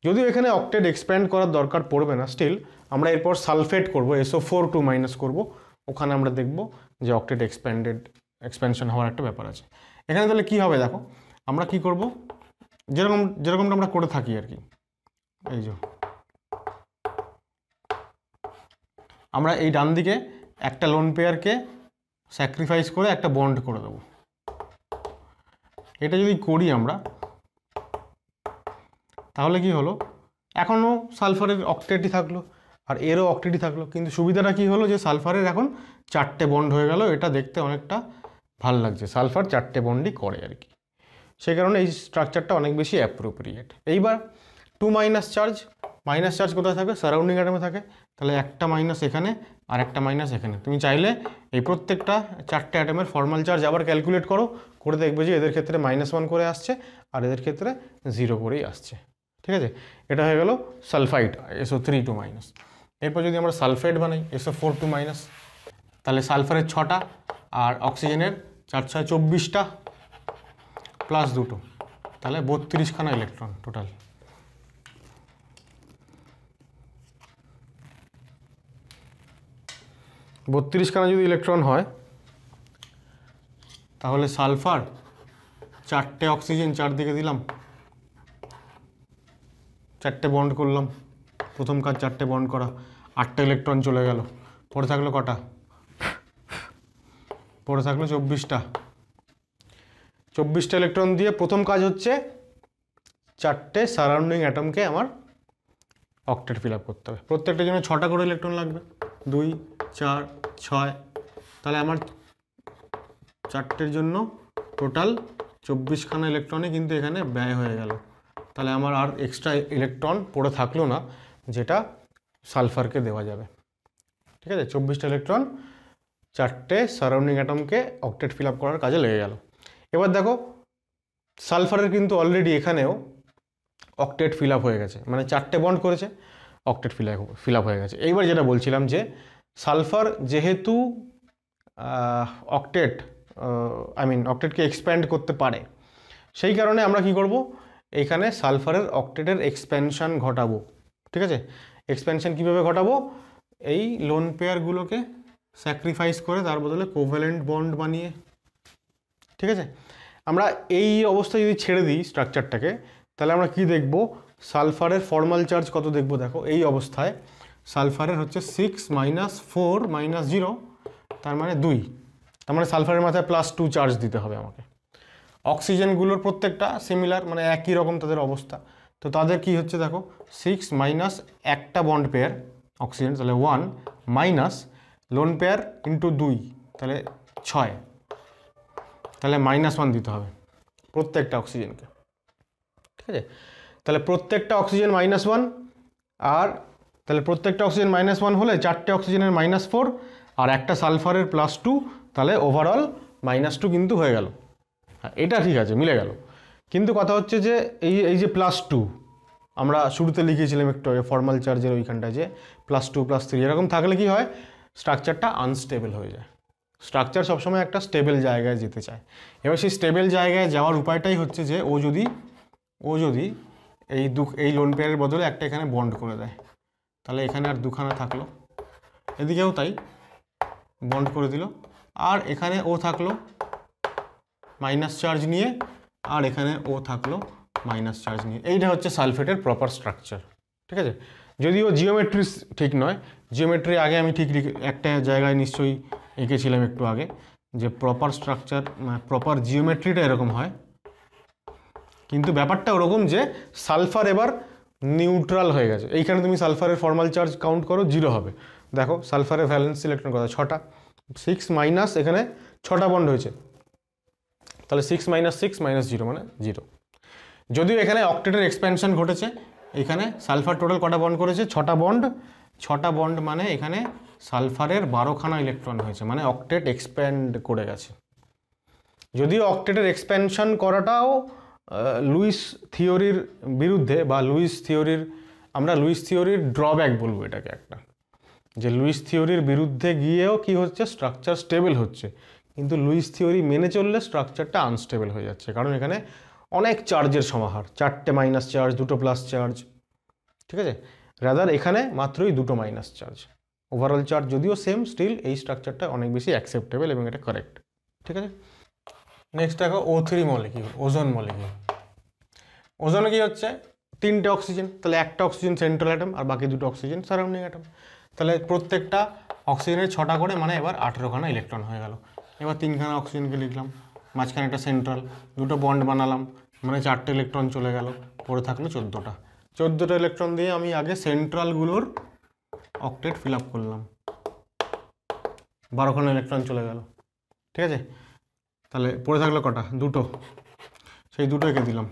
যদিও এখানে অক্টেট এক্সপ্যান্ড করার দরকার পড়বে না স্টিল আমরা এরপর সালফেট করব এসও ফোর টু মাইনাস করবো ওখানে আমরা দেখব যে অক্টেট এক্সপ্যান্ডেড এক্সপ্যানশন হওয়ার একটা ব্যাপার আছে এখানে তাহলে কি হবে দেখো আমরা কি করব যেরকম যেরকমটা আমরা করে থাকি আর কি এই যে আমরা এই ডান দিকে একটা লোন পেয়ারকে স্যাক্রিফাইস করে একটা বন্ড করে দেবো এটা যদি করি আমরা তাহলে কি হলো এখনও সালফারের অক্টেটি থাকলো আর এরও অক্টেটি থাকলো কিন্তু সুবিধাটা কি হলো যে সালফারের এখন চারটে বন্ড হয়ে গেল এটা দেখতে অনেকটা ভাল লাগছে সালফার চারটে বন্ডই করে আর কি সেই কারণে এই স্ট্রাকচারটা অনেক বেশি অ্যাপ্রোপ্রিয়েট এইবার two minus charge minus charge কোথায় থাকে সারাউন্ডিং আইটেমে থাকে তাহলে একটা মাইনাস এখানে আর একটা মাইনাস এখানে তুমি চাইলে এই প্রত্যেকটা চারটে অ্যাটেমের ফর্মাল চার্জ আবার ক্যালকুলেট করো করে দেখবে যে এদের ক্ষেত্রে মাইনাস ওয়ান করে আসছে আর এদের ক্ষেত্রে জিরো করেই আসছে ঠিক আছে এটা হয়ে গেল সালফাইড এসো থ্রি টু মাইনাস এরপর যদি আমরা সালফাইড বানাই এসো ফোর টু মাইনাস তাহলে সালফারের ছটা আর অক্সিজেনের চার ছয় চব্বিশটা প্লাস দুটো তাহলে বত্রিশখানা ইলেকট্রন টোটাল বত্রিশখানা যদি ইলেকট্রন হয় তাহলে সালফার চারটে অক্সিজেন চারদিকে দিলাম চারটে বন্ড করলাম প্রথম কাজ চারটে বন্ড করা আটটা ইলেকট্রন চলে গেল পড়ে থাকলো কটা পড়ে থাকলো চব্বিশটা চব্বিশটা ইলেকট্রন দিয়ে প্রথম কাজ হচ্ছে চারটে সারাউন্ডিং অ্যাটমকে আমার অক্টেট ফিল করতে হবে প্রত্যেকটা জন্য ছটা করে ইলেকট্রন লাগবে দুই চার ছয় তাহলে আমার চারটের জন্য টোটাল চব্বিশখানা ইলেকট্রনই কিন্তু এখানে ব্যয় হয়ে গেল তাহলে আমার আর এক্সট্রা ইলেকট্রন পড়ে থাকলো না যেটা সালফারকে দেওয়া যাবে ঠিক আছে চব্বিশটা ইলেকট্রন চারটে সারাউন্ডিং অ্যাটমকে অকটেট ফিল আপ করার কাজে লেগে গেল এবার দেখো সালফারের কিন্তু অলরেডি এখানেও অকটেট ফিল আপ হয়ে গেছে মানে চারটে বন্ড করেছে অকটেট ফিল ফিল হয়ে গেছে এইবার যেটা বলছিলাম যে সালফার যেহেতু অকটেট আই মিন অকটেটকে এক্সপ্যান্ড করতে পারে সেই কারণে আমরা কি করব এইখানে সালফারের অকটেটের এক্সপ্যানশান ঘটাবো ঠিক আছে এক্সপ্যানশান কীভাবে ঘটাবো এই লোন পেয়ারগুলোকে স্যাক্রিফাইস করে তার বদলে কোভ্যালেন্ট বন্ড বানিয়ে ঠিক আছে আমরা এই অবস্থায় যদি ছেড়ে দিই স্ট্রাকচারটাকে তাহলে আমরা কি দেখব সালফারের ফর্মাল চার্জ কত দেখব দেখো এই অবস্থায় সালফারের হচ্ছে six minus four minus zero তার মানে দুই তার মানে সালফারের মাথায় প্লাস টু চার্জ দিতে হবে আমাকে অক্সিজেনগুলোর প্রত্যেকটা সিমিলার মানে একই রকম তাদের অবস্থা তো তাদের কি হচ্ছে দেখো সিক্স মাইনাস একটা বন্ড পেয়ার অক্সিজেন তাহলে one minus lone pair into দুই তাহলে ছয় তাহলে মাইনাস ওয়ান দিতে হবে প্রত্যেকটা অক্সিজেনকে ঠিক আছে তাহলে প্রত্যেকটা অক্সিজেন মাইনাস ওয়ান আর তাহলে প্রত্যেকটা অক্সিজেন মাইনাস ওয়ান হলে চারটে অক্সিজেনের মাইনাস ফোর আর একটা সালফারের প্লাস টু তাহলে ওভারঅল মাইনাস টু কিন্তু হয়ে গেল হ্যাঁ, এটা ঠিক আছে মিলে গেল কিন্তু কথা হচ্ছে যে এই এই যে প্লাস টু আমরা শুরুতে লিখিয়েছিলাম একটু আগে ফর্মাল চার্জের ওইখানটায় যে প্লাস টু প্লাস থ্রি এরকম থাকলে কি হয় স্ট্রাকচারটা আনস্টেবল হয়ে যায় স্ট্রাকচার সবসময় একটা স্টেবল জায়গায় যেতে চায় এবার সেই স্টেবল জায়গায় যাওয়ার উপায়টাই হচ্ছে যে ও যদি ও যদি এই দুঃখ এই লোন পেয়ারের বদলে একটা এখানে বন্ড করে দেয় তাহলে এখানে আর দুখানা থাকলো এদিকেও তাই বন্ড করে দিল আর এখানে ও থাকলো মাইনাস চার্জ নিয়ে আর এখানে ও থাকলো মাইনাস চার্জ নিয়ে এইটা হচ্ছে সালফেটের প্রপার স্ট্রাকচার ঠিক আছে যদিও জিওমেট্রি ঠিক নয় জিওমেট্রি আগে আমি ঠিক একটা জায়গায় নিশ্চয়ই এঁকেছিলাম একটু আগে যে প্রপার স্ট্রাকচার প্রপার জিওমেট্রিটা এরকম হয় কিন্তু ব্যাপারটা ওরকম যে সালফার এবার নিউট্রাল হয়ে গেছে এইখানে তুমি সালফারের ফর্মাল চার্জ কাউন্ট করো জিরো হবে দেখো সালফারের ভ্যালেন্স ইলেকট্রন কথা ছটা সিক্স মাইনাস এখানে ছটা বন্ড হয়েছে তাহলে six minus six minus zero মানে জিরো যদিও এখানে অক্টেটের এক্সপ্যানশন ঘটেছে এখানে সালফার টোটাল কটা বন্ড করেছে ছটা বন্ড ছটা বন্ড মানে এখানে সালফারের বারোখানা ইলেকট্রন হয়েছে মানে অক্টেট এক্সপ্যান্ড করে গেছে যদিও অক্টেটের এক্সপ্যানশন করাটাও লুইস থিওরির বিরুদ্ধে বা লুইস থিওরির আমরা লুইস থিওরির ড্রব্যাক বলবো এটাকে একটা যে লুইস থিওরির বিরুদ্ধে গিয়েও কি হচ্ছে স্ট্রাকচার স্টেবল হচ্ছে কিন্তু লুইস থিওরি মেনে চললে স্ট্রাকচারটা আনস্টেবল হয়ে যাচ্ছে কারণ এখানে অনেক চার্জের সমাহার চারটে মাইনাস চার্জ দুটো প্লাস চার্জ ঠিক আছে রাদার এখানে মাত্রই দুটো মাইনাস চার্জ ওভারঅল চার্জ যদিও সেম স্টিল এই স্ট্রাকচারটা অনেক বেশি অ্যাকসেপ্টেবল এবং এটা করেক্ট ঠিক আছে নেক্সট দেখো O three molecule ozone molecule ওজনে কী হচ্ছে তিনটে অক্সিজেন তাহলে একটা অক্সিজেন সেন্ট্রাল অ্যাটম আর বাকি দুটো অক্সিজেন সারাউন্ডিং অ্যাটম তাহলে প্রত্যেকটা অক্সিজেনের ছটা করে মানে এবার আঠেরোখানা ইলেকট্রন হয়ে গেল এবার তিনখানা অক্সিজেনকে লিখলাম মাঝখানে একটা সেন্ট্রাল দুটো বন্ড বানালাম মানে চারটে ইলেকট্রন চলে গেল পড়ে থাকলো চোদ্দোটা চোদ্দোটা ইলেকট্রন দিয়ে আমি আগে সেন্ট্রালগুলোর অক্টেট ফিল আপ করলাম বারোখানা ইলেকট্রন চলে গেল ঠিক আছে তাহলে পড়ে থাকলো কটা দুটো সেই দুটো এঁকে দিলাম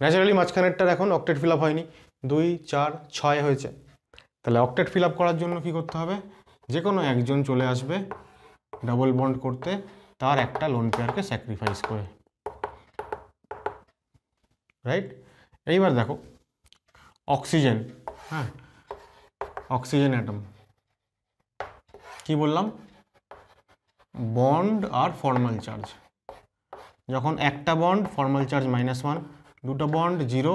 ন্যাচারালি মাঝখানেরটার এখন অকটেট ফিল হয়নি দুই চার ছয় হয়েছে তাহলে অকটেট ফিল করার জন্য কি করতে হবে যে কোনো একজন চলে আসবে ডাবল বন্ড করতে তার একটা লোন পেয়ারকে স্যাক্রিফাইস করে রাইট এইবার দেখো অক্সিজেন হ্যাঁ অক্সিজেন অ্যাটম কি বললাম বন্ড আর ফর্মাল চার্জ যখন একটা bond formal charge minus one দুটো বন্ড জিরো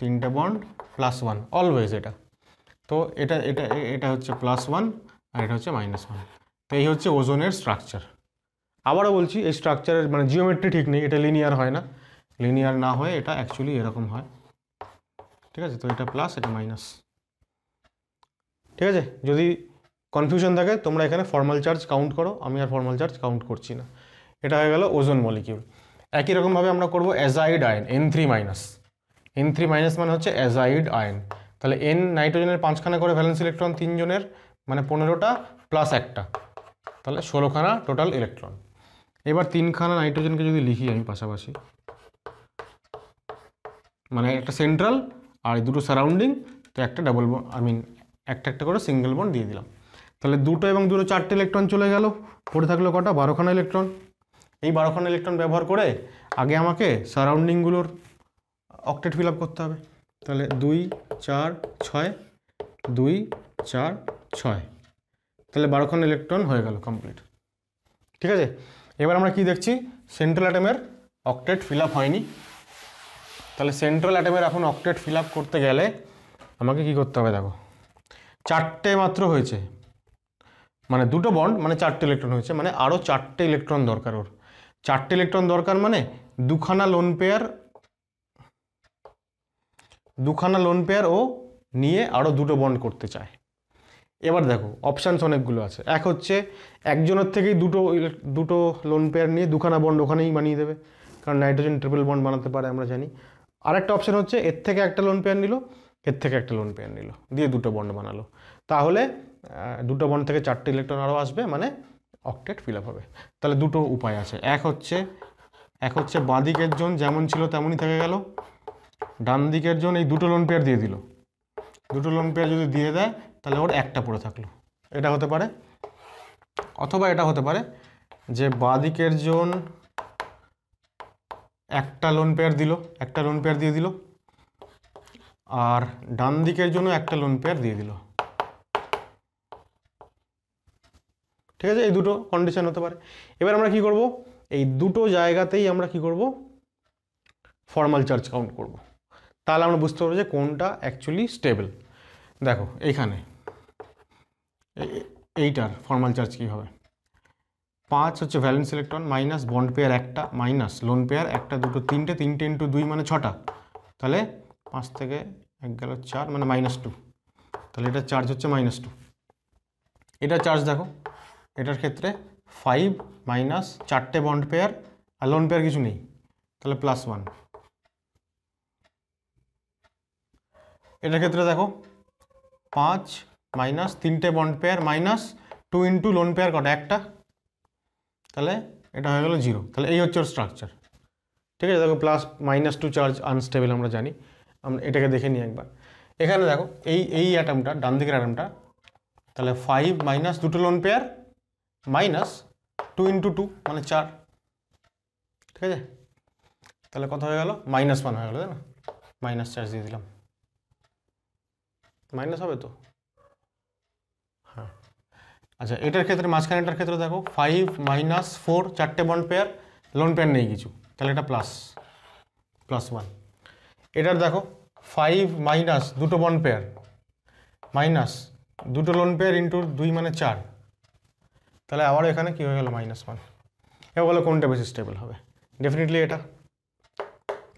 তিনটে বন্ড প্লাস ওয়ান অলওয়েজ এটা তো এটা এটা এটা হচ্ছে প্লাস ওয়ান আর এটা হচ্ছে মাইনাস ওয়ান তো এই হচ্ছে ওজোনের স্ট্রাকচার আবারও বলছি এই স্ট্রাকচারের মানে জিওমেট্রি ঠিক নেই এটা লিনিয়ার হয় না লিনিয়ার না হয়ে এটা অ্যাকচুয়ালি এরকম হয় ঠিক আছে তো এটা প্লাস এটা মাইনাস ঠিক আছে যদি কনফিউশন থাকে তোমরা এখানে ফর্মাল চার্জ কাউন্ট করো আমি আর ফর্মাল চার্জ কাউন্ট করছি না এটা হয়ে গেল ওজন মলিকিউল একই রকমভাবে আমরা করবো azide ion N three minus N three minus মানে হচ্ছে অ্যাজাইড আয়ন তাহলে এন নাইট্রোজেনের পাঁচখানা করে ভ্যালেন্স ইলেকট্রন তিনজনের মানে পনেরোটা প্লাস একটা তাহলে ষোলোখানা টোটাল ইলেকট্রন এবার তিনখানা নাইট্রোজেনকে যদি লিখি আমি পাশাপাশি মানে একটা সেন্ট্রাল আর দুটো সারাউন্ডিং তো একটা ডাবল বোন আই মিন একটা একটা করে সিঙ্গেল বোন দিয়ে দিলাম তাহলে দুটো এবং দুটো চারটে ইলেকট্রন চলে গেল পড়ে থাকলো কটা বারোখানা ইলেকট্রন এই বারোখানা ইলেকট্রন ব্যবহার করে আগে আমাকে সারাউন্ডিংগুলোর অক্টেট ফিল করতে হবে তাহলে দুই চার ছয় দুই চার ছয় তাহলে বারোখানা ইলেকট্রন হয়ে গেল কমপ্লিট ঠিক আছে এবার আমরা কি দেখছি সেন্ট্রাল অ্যাটেমের অক্টেট ফিল হয়নি তাহলে সেন্ট্রাল অ্যাটেমের এখন অক্টেট ফিল করতে গেলে আমাকে কি করতে হবে দেখো চারটে মাত্র হয়েছে মানে দুটো বন্ড মানে চারটে ইলেকট্রন হয়েছে মানে আরও চারটে ইলেকট্রন দরকার ওর চারটে ইলেকট্রন দরকার মানে দুখানা লোন পেয়ার দুখানা লোন পেয়ার ও নিয়ে আরও দুটো বন্ড করতে চায় এবার দেখো অপশানস অনেকগুলো আছে এক হচ্ছে একজনের থেকেই দুটো দুটো লোন পেয়ার নিয়ে দুখানা বন্ড ওখানেই বানিয়ে দেবে কারণ নাইট্রোজেন ট্রিপল বন্ড বানাতে পারে আমরা জানি আরেকটা অপশান হচ্ছে এর থেকে একটা লোন পেয়ার নিল এর থেকে একটা লোন পেয়ার নিল দিয়ে দুটো বন্ড বানালো তাহলে দুটো বন্ড থেকে চারটে ইলেকট্রন আরও আসবে মানে অক্টেট ফিল হবে তাহলে দুটো উপায় আছে এক হচ্ছে এক হচ্ছে বাঁদিকের জোন যেমন ছিল তেমনই থেকে গেল ডান দিকের জোন এই দুটো লোন পেয়ার দিয়ে দিল দুটো লোন পেয়ার যদি দিয়ে দেয় তাহলে ওর একটা পড়ে থাকলো এটা হতে পারে অথবা এটা হতে পারে যে বাঁদিকের জোন একটা লোন পেয়ার দিল একটা লোন পেয়ার দিয়ে দিল আর ডান দিকের জন্য একটা লোন পেয়ার দিয়ে দিল ঠিক আছে এই দুটো কন্ডিশন হতে পারে এবার আমরা কি করব এই দুটো জায়গাতেই আমরা কি করব ফর্মাল চার্জ কাউন্ট করব। তাহলে আমরা বুঝতে পারবো যে কোনটা অ্যাকচুয়ালি স্টেবল দেখো এইখানে এইটার ফর্মাল চার্জ কী হবে পাঁচ হচ্ছে valence electron minus bond pair একটা মাইনাস লোন পেয়ার একটা দুটো তিনটে তিনটে ইন্টু দুই মানে ছটা তাহলে পাঁচ থেকে এক গেল চার মানে মাইনাস টু তাহলে এটা চার্জ হচ্ছে মাইনাস টু এটা চার্জ দেখো এটার ক্ষেত্রে ফাইভ মাইনাস চারটে বন্ড পেয়ার আর লোন পেয়ার কিছু নেই তাহলে প্লাস ওয়ান এটার ক্ষেত্রে দেখো পাঁচ মাইনাস তিনটে bond pair minus two into lone pair কটা একটা তাহলে এটা হয়ে গেল জিরো তাহলে এই হচ্ছে ওর স্ট্রাকচার ঠিক আছে দেখো plus minus two charge unstable আমরা জানি আমরা এটাকে দেখে নিই একবার এখানে দেখো এই এই অ্যাটামটা ডান দিকের অ্যাটামটা তাহলে ফাইভ মাইনাস দুটো lone pair minus two into two মানে চার ঠিক আছে তাহলে কত হয়ে গেল মাইনাস ওয়ান হয়ে গেল তাই না মাইনাস চার্জ দিয়ে দিলাম মাইনাস হবে তো হ্যাঁ আচ্ছা এটার ক্ষেত্রে মাঝখানে এটার ক্ষেত্রে দেখো ফাইভ মাইনাস ফোর চারটে বন্ড পেয়ার লোন পেয়ার নেই কিছু তাহলে এটা প্লাস প্লাস ওয়ান এটার দেখো ফাইভ মাইনাস দুটো বন্ড পেয়ার মাইনাস দুটো লোন পেয়ার ইন্টু দুই মানে চার তাহলে আবারও এখানে কী হয়ে গেলো মাইনাস ওয়ান এবার বলো কোনটা বেশি স্টেবল হবে ডেফিনেটলি এটা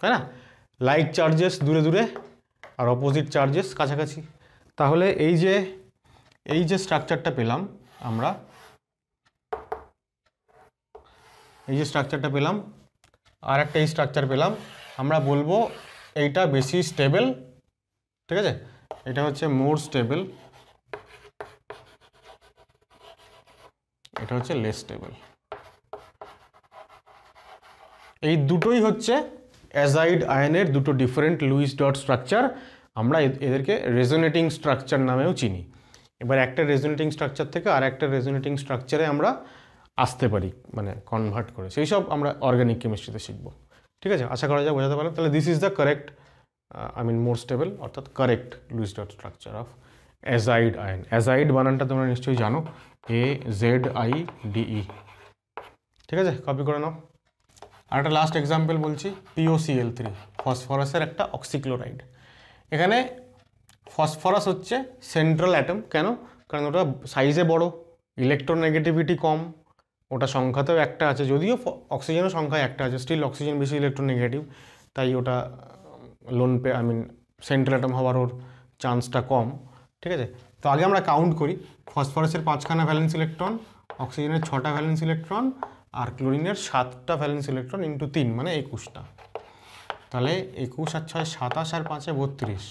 তাই না লাইট চার্জেস দূরে দূরে আর অপোজিট চার্জেস কাছাকাছি তাহলে এই যে এই যে স্ট্রাকচারটা পেলাম আমরা এই যে স্ট্রাকচারটা পেলাম আর একটা এই স্ট্রাকচার পেলাম আমরা বলবো এইটা বেশি স্টেবল ঠিক আছে এটা হচ্ছে মোর স্টেবল এটা হচ্ছে লেস স্টেবল এই দুটোই হচ্ছে অ্যাজাইড আয়নের দুটো ডিফারেন্ট লুইস ডট স্ট্রাকচার আমরা এদেরকে রেজোনেটিং স্ট্রাকচার নামেও চিনি এবার একটা রেজোনেটিং স্ট্রাকচার থেকে আর একটা রেজোনেটিং স্ট্রাকচারে আমরা আসতে পারি মানে কনভার্ট করে সেই সব আমরা অর্গ্যানিক কেমিস্ট্রিতে শিখব ঠিক আছে আশা করা যায় বোঝাতে পারলাম তাহলে this is the correct I mean more stable অর্থাৎ correct Lewis dot structure of azide ion azide বানানটা তোমরা নিশ্চয়ই জানো এ জেড আই ডিই ঠিক আছে কপি করে নাও আর একটা লাস্ট এক্সাম্পল বলছি পিওসিএল থ্রি ফসফরাসের একটা অক্সিক্লোরাইড এখানে ফসফরাস হচ্ছে সেন্ট্রাল অ্যাটম কেন কারণ ওটা সাইজে বড় ইলেকট্রোনেগেটিভিটি কম ওটা সংখ্যাতেও একটা আছে যদিও অক্সিজেনের সংখ্যা একটা আছে স্টিল অক্সিজেন বেশি ইলেকট্রোনেগেটিভ তাই ওটা lone pay I mean central atom হওয়ার ওর চান্সটা কম ঠিক আছে তো আগে আমরা কাউন্ট করি ফসফরাসের পাঁচখানা ভ্যালেন্স ইলেকট্রন অক্সিজেনের ছটা ভ্যালেন্স ইলেকট্রন আর ক্লোরিনের সাতটা ভ্যালেন্স ইলেকট্রন ইন্টু তিন মানে একুশটা তাহলে একুশ আর ছয় সাতাশ আর পাঁচে বত্রিশ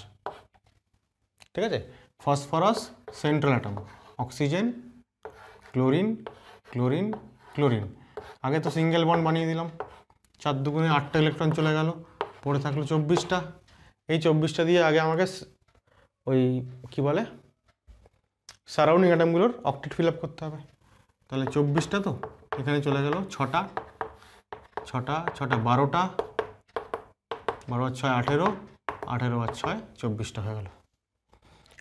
ঠিক আছে phosphorus central atom oxygen chlorine chlorine chlorine আগে তো সিঙ্গেল বন্ড বানিয়ে দিলাম চার দুগুণে আটটা ইলেকট্রন চলে গেল পড়ে থাকলো চব্বিশটা এই চব্বিশটা দিয়ে আগে আমাকে ওই কি বলে সারাউন্ডিং অ্যাটমগুলোর অক্টেট ফিল আপ করতে হবে তাহলে চব্বিশটা তো এখানে চলে গেল ছটা ছটা ছটা বারোটা বারো আর ছয় আঠেরো আঠেরো আর ছয় চব্বিশটা হয়ে গেল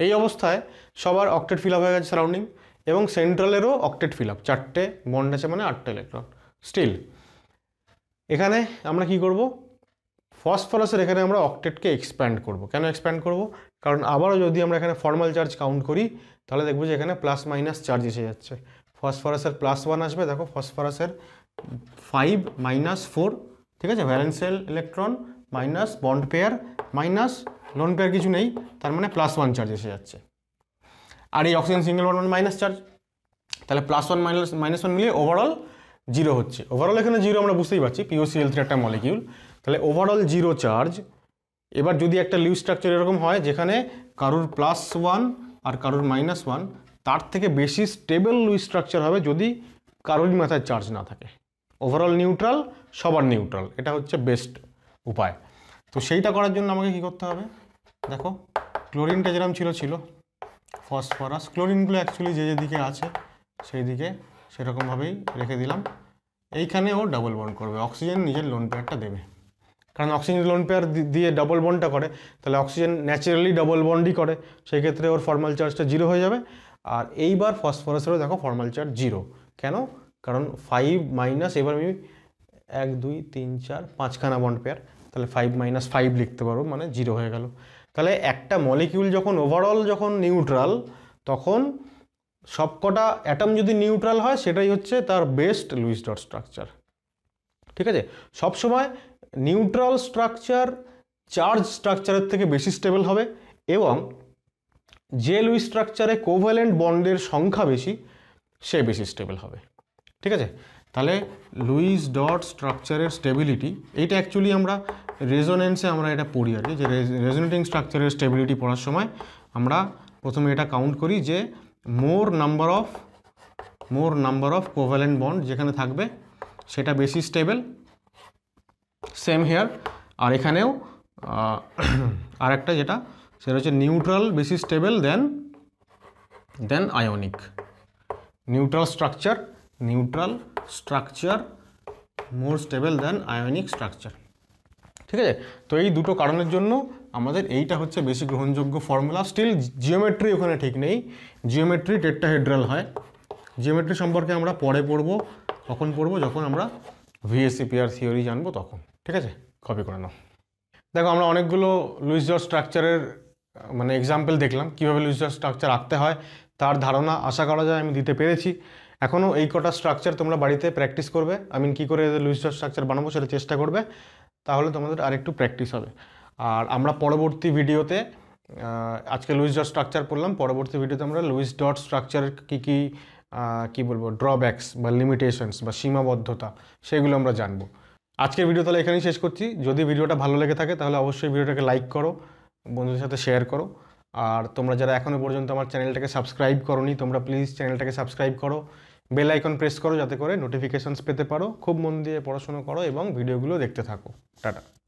এই অবস্থায় সবার অক্টেট ফিল আপ হয়ে গেছে সারাউন্ডিং এবং সেন্ট্রালেরও অক্টেট ফিল আপ চারটে বন্ড আছে মানে আটটা ইলেকট্রন স্টিল এখানে আমরা কি করব ফসফরাসের এখানে আমরা অক্টেটকে এক্সপ্যান্ড করব কেন এক্সপ্যান্ড করব কারণ আবারও যদি আমরা এখানে ফর্মাল চার্জ কাউন্ট করি তাহলে দেখবো যে এখানে প্লাস মাইনাস চার্জ এসে যাচ্ছে ফসফরাসের প্লাস ওয়ান আসবে দেখো ফসফরাসের ফাইভ মাইনাস ফোর ঠিক আছে valence electron minus bond pair minus lone pair কিছু নেই তার মানে প্লাস ওয়ান চার্জ এসে যাচ্ছে আর এই oxygen single one minus charge তাহলে plus one minus minus one মিলিয়ে ওভারঅল জিরো হচ্ছে ওভারঅল এখানে জিরো আমরা বুঝতেই পারছি পিওসিএল থ্রি একটা মলিকিউল তাহলে ওভারঅল জিরো চার্জ এবার যদি একটা লিউ স্ট্রাকচার এরকম হয় যেখানে কারুর প্লাস ওয়ান আর কারোর মাইনাস ওয়ান তার থেকে বেশি স্টেবল লুই স্ট্রাকচার হবে যদি কারোরই মাথায় চার্জ না থাকে ওভারঅল নিউট্রাল সবার নিউট্রাল এটা হচ্ছে বেস্ট উপায় তো সেইটা করার জন্য আমাকে কি করতে হবে দেখো ক্লোরিনটা যেরকম ছিল ছিল ফসফরাস ক্লোরিনগুলো অ্যাকচুয়ালি যে যেদিকে আছে সেই দিকে সেরকমভাবেই রেখে দিলাম এইখানে ও ডাবল বন্ড করবে অক্সিজেন নিজের লোন পেয়ারটা দেবে কারণ অক্সিজেন লোন পেয়ার দিয়ে ডবল বন্ডটা করে তাহলে অক্সিজেন ন্যাচারালি ডবল বন্ডই করে সেই ক্ষেত্রে ওর ফর্মাল চার্জটা জিরো হয়ে যাবে আর এইবার ফসফরাসেরও দেখো ফর্মাল চার্জ জিরো কেন কারণ ফাইভ মাইনাস এবার আমি এক দুই তিন চার পাঁচখানা বন্ড পেয়ার তাহলে ফাইভ মাইনাস ফাইভ লিখতে পারবো মানে জিরো হয়ে গেল তাহলে একটা মলিকিউল যখন ওভারঅল যখন নিউট্রাল তখন সবকটা অ্যাটাম যদি নিউট্রাল হয় সেটাই হচ্ছে তার বেস্ট লুইস ডট স্ট্রাকচার ঠিক আছে সবসময় নিউট্রাল স্ট্রাকচার চার্জ স্ট্রাকচারের থেকে বেশি স্টেবল হবে এবং যে লুই স্ট্রাকচারে কোভ্যালেন্ট বন্ডের সংখ্যা বেশি সে বেশি স্টেবল হবে ঠিক আছে তাহলে লুইস ডট স্ট্রাকচারের স্টেবিলিটি এইটা অ্যাকচুয়ালি আমরা রেজোনেন্সে আমরা এটা পড়ি আর কি যে রেজোনেটিং স্ট্রাকচারের স্টেবিলিটি পড়ার সময় আমরা প্রথমে এটা কাউন্ট করি যে more number of more number of covalent bond যেখানে থাকবে সেটা বেশি স্টেবল সেম হেয়ার আর এখানেও আরেকটা যেটা সেটা হচ্ছে নিউট্রাল বেশি stable than than ionic neutral structure neutral structure more stable than ionic structure ঠিক আছে তো এই দুটো কারণের জন্য আমাদের এইটা হচ্ছে বেশি গ্রহণযোগ্য ফর্মুলা স্টিল জিওমেট্রি ওখানে ঠিক নেই জিওমেট্রি টেট্টাহেড্রাল হয় জিওমেট্রি সম্পর্কে আমরা পরে পড়ব কখন পড়ব যখন আমরা ভিএসিপিআর থিওরি জানবো তখন ঠিক আছে কপি করে নাও দেখো আমরা অনেকগুলো লুইস জর্জ স্ট্রাকচারের মানে এক্সাম্পল দেখলাম কীভাবে লুইস জর্জ স্ট্রাকচার আঁকতে হয় তার ধারণা আশা করা যায় আমি দিতে পেরেছি এখনও এই কটা স্ট্রাকচার তোমরা বাড়িতে প্র্যাকটিস করবে আমি কি কী করে লুইস জর্জ স্ট্রাকচার বানাবো সেটা চেষ্টা করবে তাহলে তোমাদের আরেকটু প্র্যাকটিস হবে আর আমরা পরবর্তী ভিডিওতে আজকে লুইস ডট স্ট্রাকচার পড়লাম পরবর্তী ভিডিওতে আমরা লুইস ডট স্ট্রাকচারের কী কী কী বলবো ড্রব্যাকস বা লিমিটেশনস বা সীমাবদ্ধতা সেগুলো আমরা জানবো আজকের ভিডিও তাহলে এখানেই শেষ করছি যদি ভিডিওটা ভালো লেগে থাকে তাহলে অবশ্যই ভিডিওটাকে লাইক করো বন্ধুদের সাথে শেয়ার করো আর তোমরা যারা এখনও পর্যন্ত আমার চ্যানেলটাকে সাবস্ক্রাইব করনি তোমরা প্লিজ চ্যানেলটাকে সাবস্ক্রাইব করো বেল আইকন প্রেস করো যাতে করে নোটিফিকেশানস পেতে পারো খুব মন দিয়ে পড়াশুনো করো এবং ভিডিওগুলো দেখতে থাকো টাটা